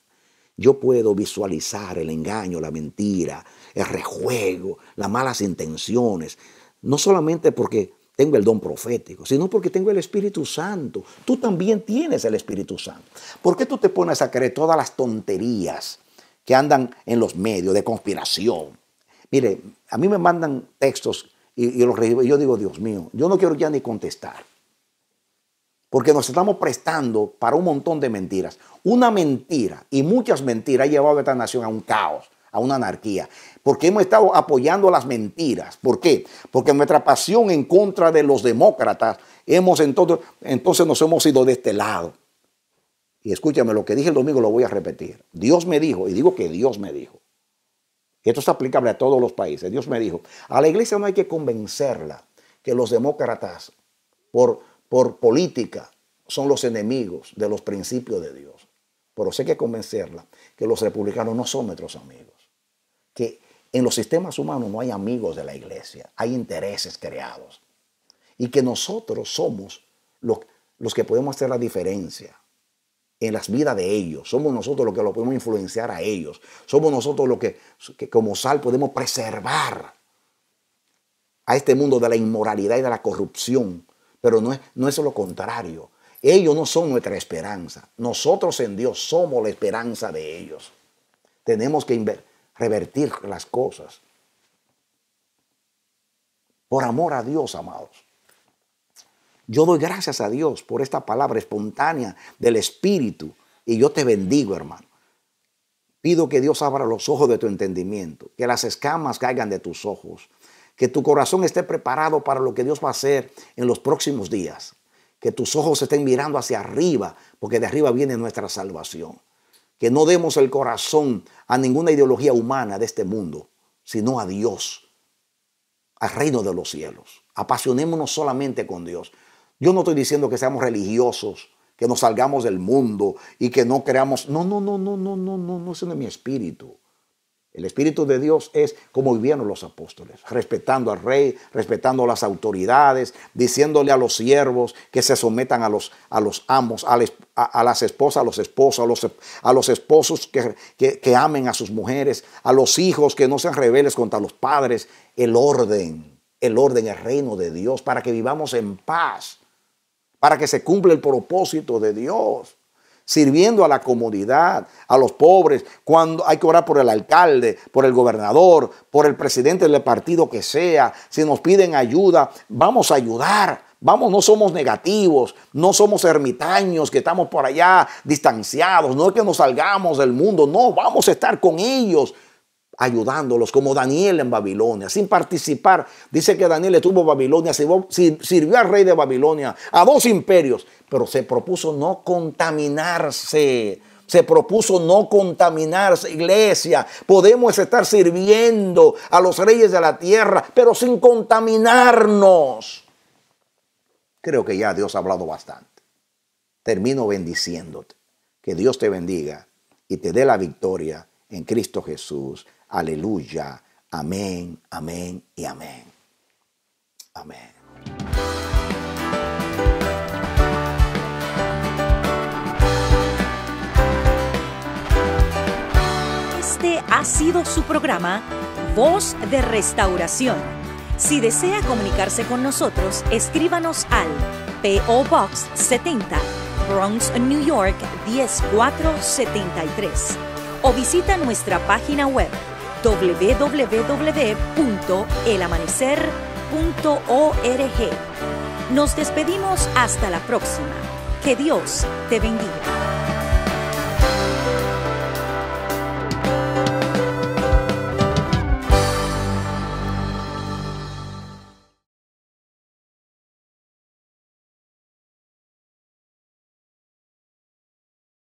Yo puedo visualizar el engaño, la mentira, el rejuego, las malas intenciones. No solamente porque tengo el don profético, sino porque tengo el Espíritu Santo. Tú también tienes el Espíritu Santo. ¿Por qué tú te pones a creer todas las tonterías que andan en los medios de conspiración? Mire, a mí me mandan textos y, los yo digo, Dios mío, yo no quiero ya ni contestar. Porque nos estamos prestando para un montón de mentiras. Una mentira y muchas mentiras ha llevado a esta nación a un caos, a una anarquía porque hemos estado apoyando las mentiras. ¿Por qué? Porque nuestra pasión en contra de los demócratas, hemos entonces, nos hemos ido de este lado. Y escúchame, lo que dije el domingo lo voy a repetir. Dios me dijo, y digo que Dios me dijo, esto es aplicable a todos los países, Dios me dijo, a la iglesia no hay que convencerla que los demócratas, por, por política, son los enemigos de los principios de Dios. Pero sé que convencerla que los republicanos no son nuestros amigos, que en los sistemas humanos no hay amigos de la iglesia, hay intereses creados. Y que nosotros somos los, que podemos hacer la diferencia en las vidas de ellos. Somos nosotros los que lo podemos influenciar a ellos. Somos nosotros los que, como sal podemos preservar a este mundo de la inmoralidad y de la corrupción. Pero no es, no es lo contrario. Ellos no son nuestra esperanza. Nosotros en Dios somos la esperanza de ellos. Tenemos que, invertir revertir las cosas. Por amor a Dios, amados. Yo doy gracias a Dios por esta palabra espontánea del Espíritu y yo te bendigo, hermano. Pido que Dios abra los ojos de tu entendimiento, que las escamas caigan de tus ojos, que tu corazón esté preparado para lo que Dios va a hacer en los próximos días, que tus ojos estén mirando hacia arriba, porque de arriba viene nuestra salvación que no demos el corazón a ninguna ideología humana de este mundo, sino a Dios, al reino de los cielos. Apasionémonos solamente con Dios. Yo no estoy diciendo que seamos religiosos, que nos salgamos del mundo y que no creamos. No, no, no, no, no, no, no, no, no es mi espíritu. El Espíritu de Dios es como vivieron los apóstoles, respetando al rey, respetando las autoridades, diciéndole a los siervos que se sometan a los, a los amos, a, las esposas, a los esposos, a los, esposos que, que amen a sus mujeres, a los hijos que no sean rebeldes contra los padres. El orden, el orden, el reino de Dios, para que vivamos en paz, para que se cumpla el propósito de Dios sirviendo a la comunidad, a los pobres, cuando hay que orar por el alcalde, por el gobernador, por el presidente del partido que sea, si nos piden ayuda, vamos a ayudar. Vamos, no somos negativos, no somos ermitaños que estamos por allá distanciados, no es que nos salgamos del mundo, no, vamos a estar con ellos, ayudándolos, como Daniel en Babilonia, sin participar. Dice que Daniel estuvo en Babilonia, sirvió al rey de Babilonia, a dos imperios, pero se propuso no contaminarse. Se propuso no contaminarse, iglesia. Podemos estar sirviendo a los reyes de la tierra, pero sin contaminarnos. Creo que ya Dios ha hablado bastante. Termino bendiciéndote. Que Dios te bendiga y te dé la victoria en Cristo Jesús. Aleluya. Amén, amén y amén. Amén. Este ha sido su programa Voz de Restauración. Si desea comunicarse con nosotros, escríbanos al PO Box 70, Bronx, New York 10473 o visita nuestra página web www.elamanecer.org. Nos despedimos hasta la próxima. Que Dios te bendiga.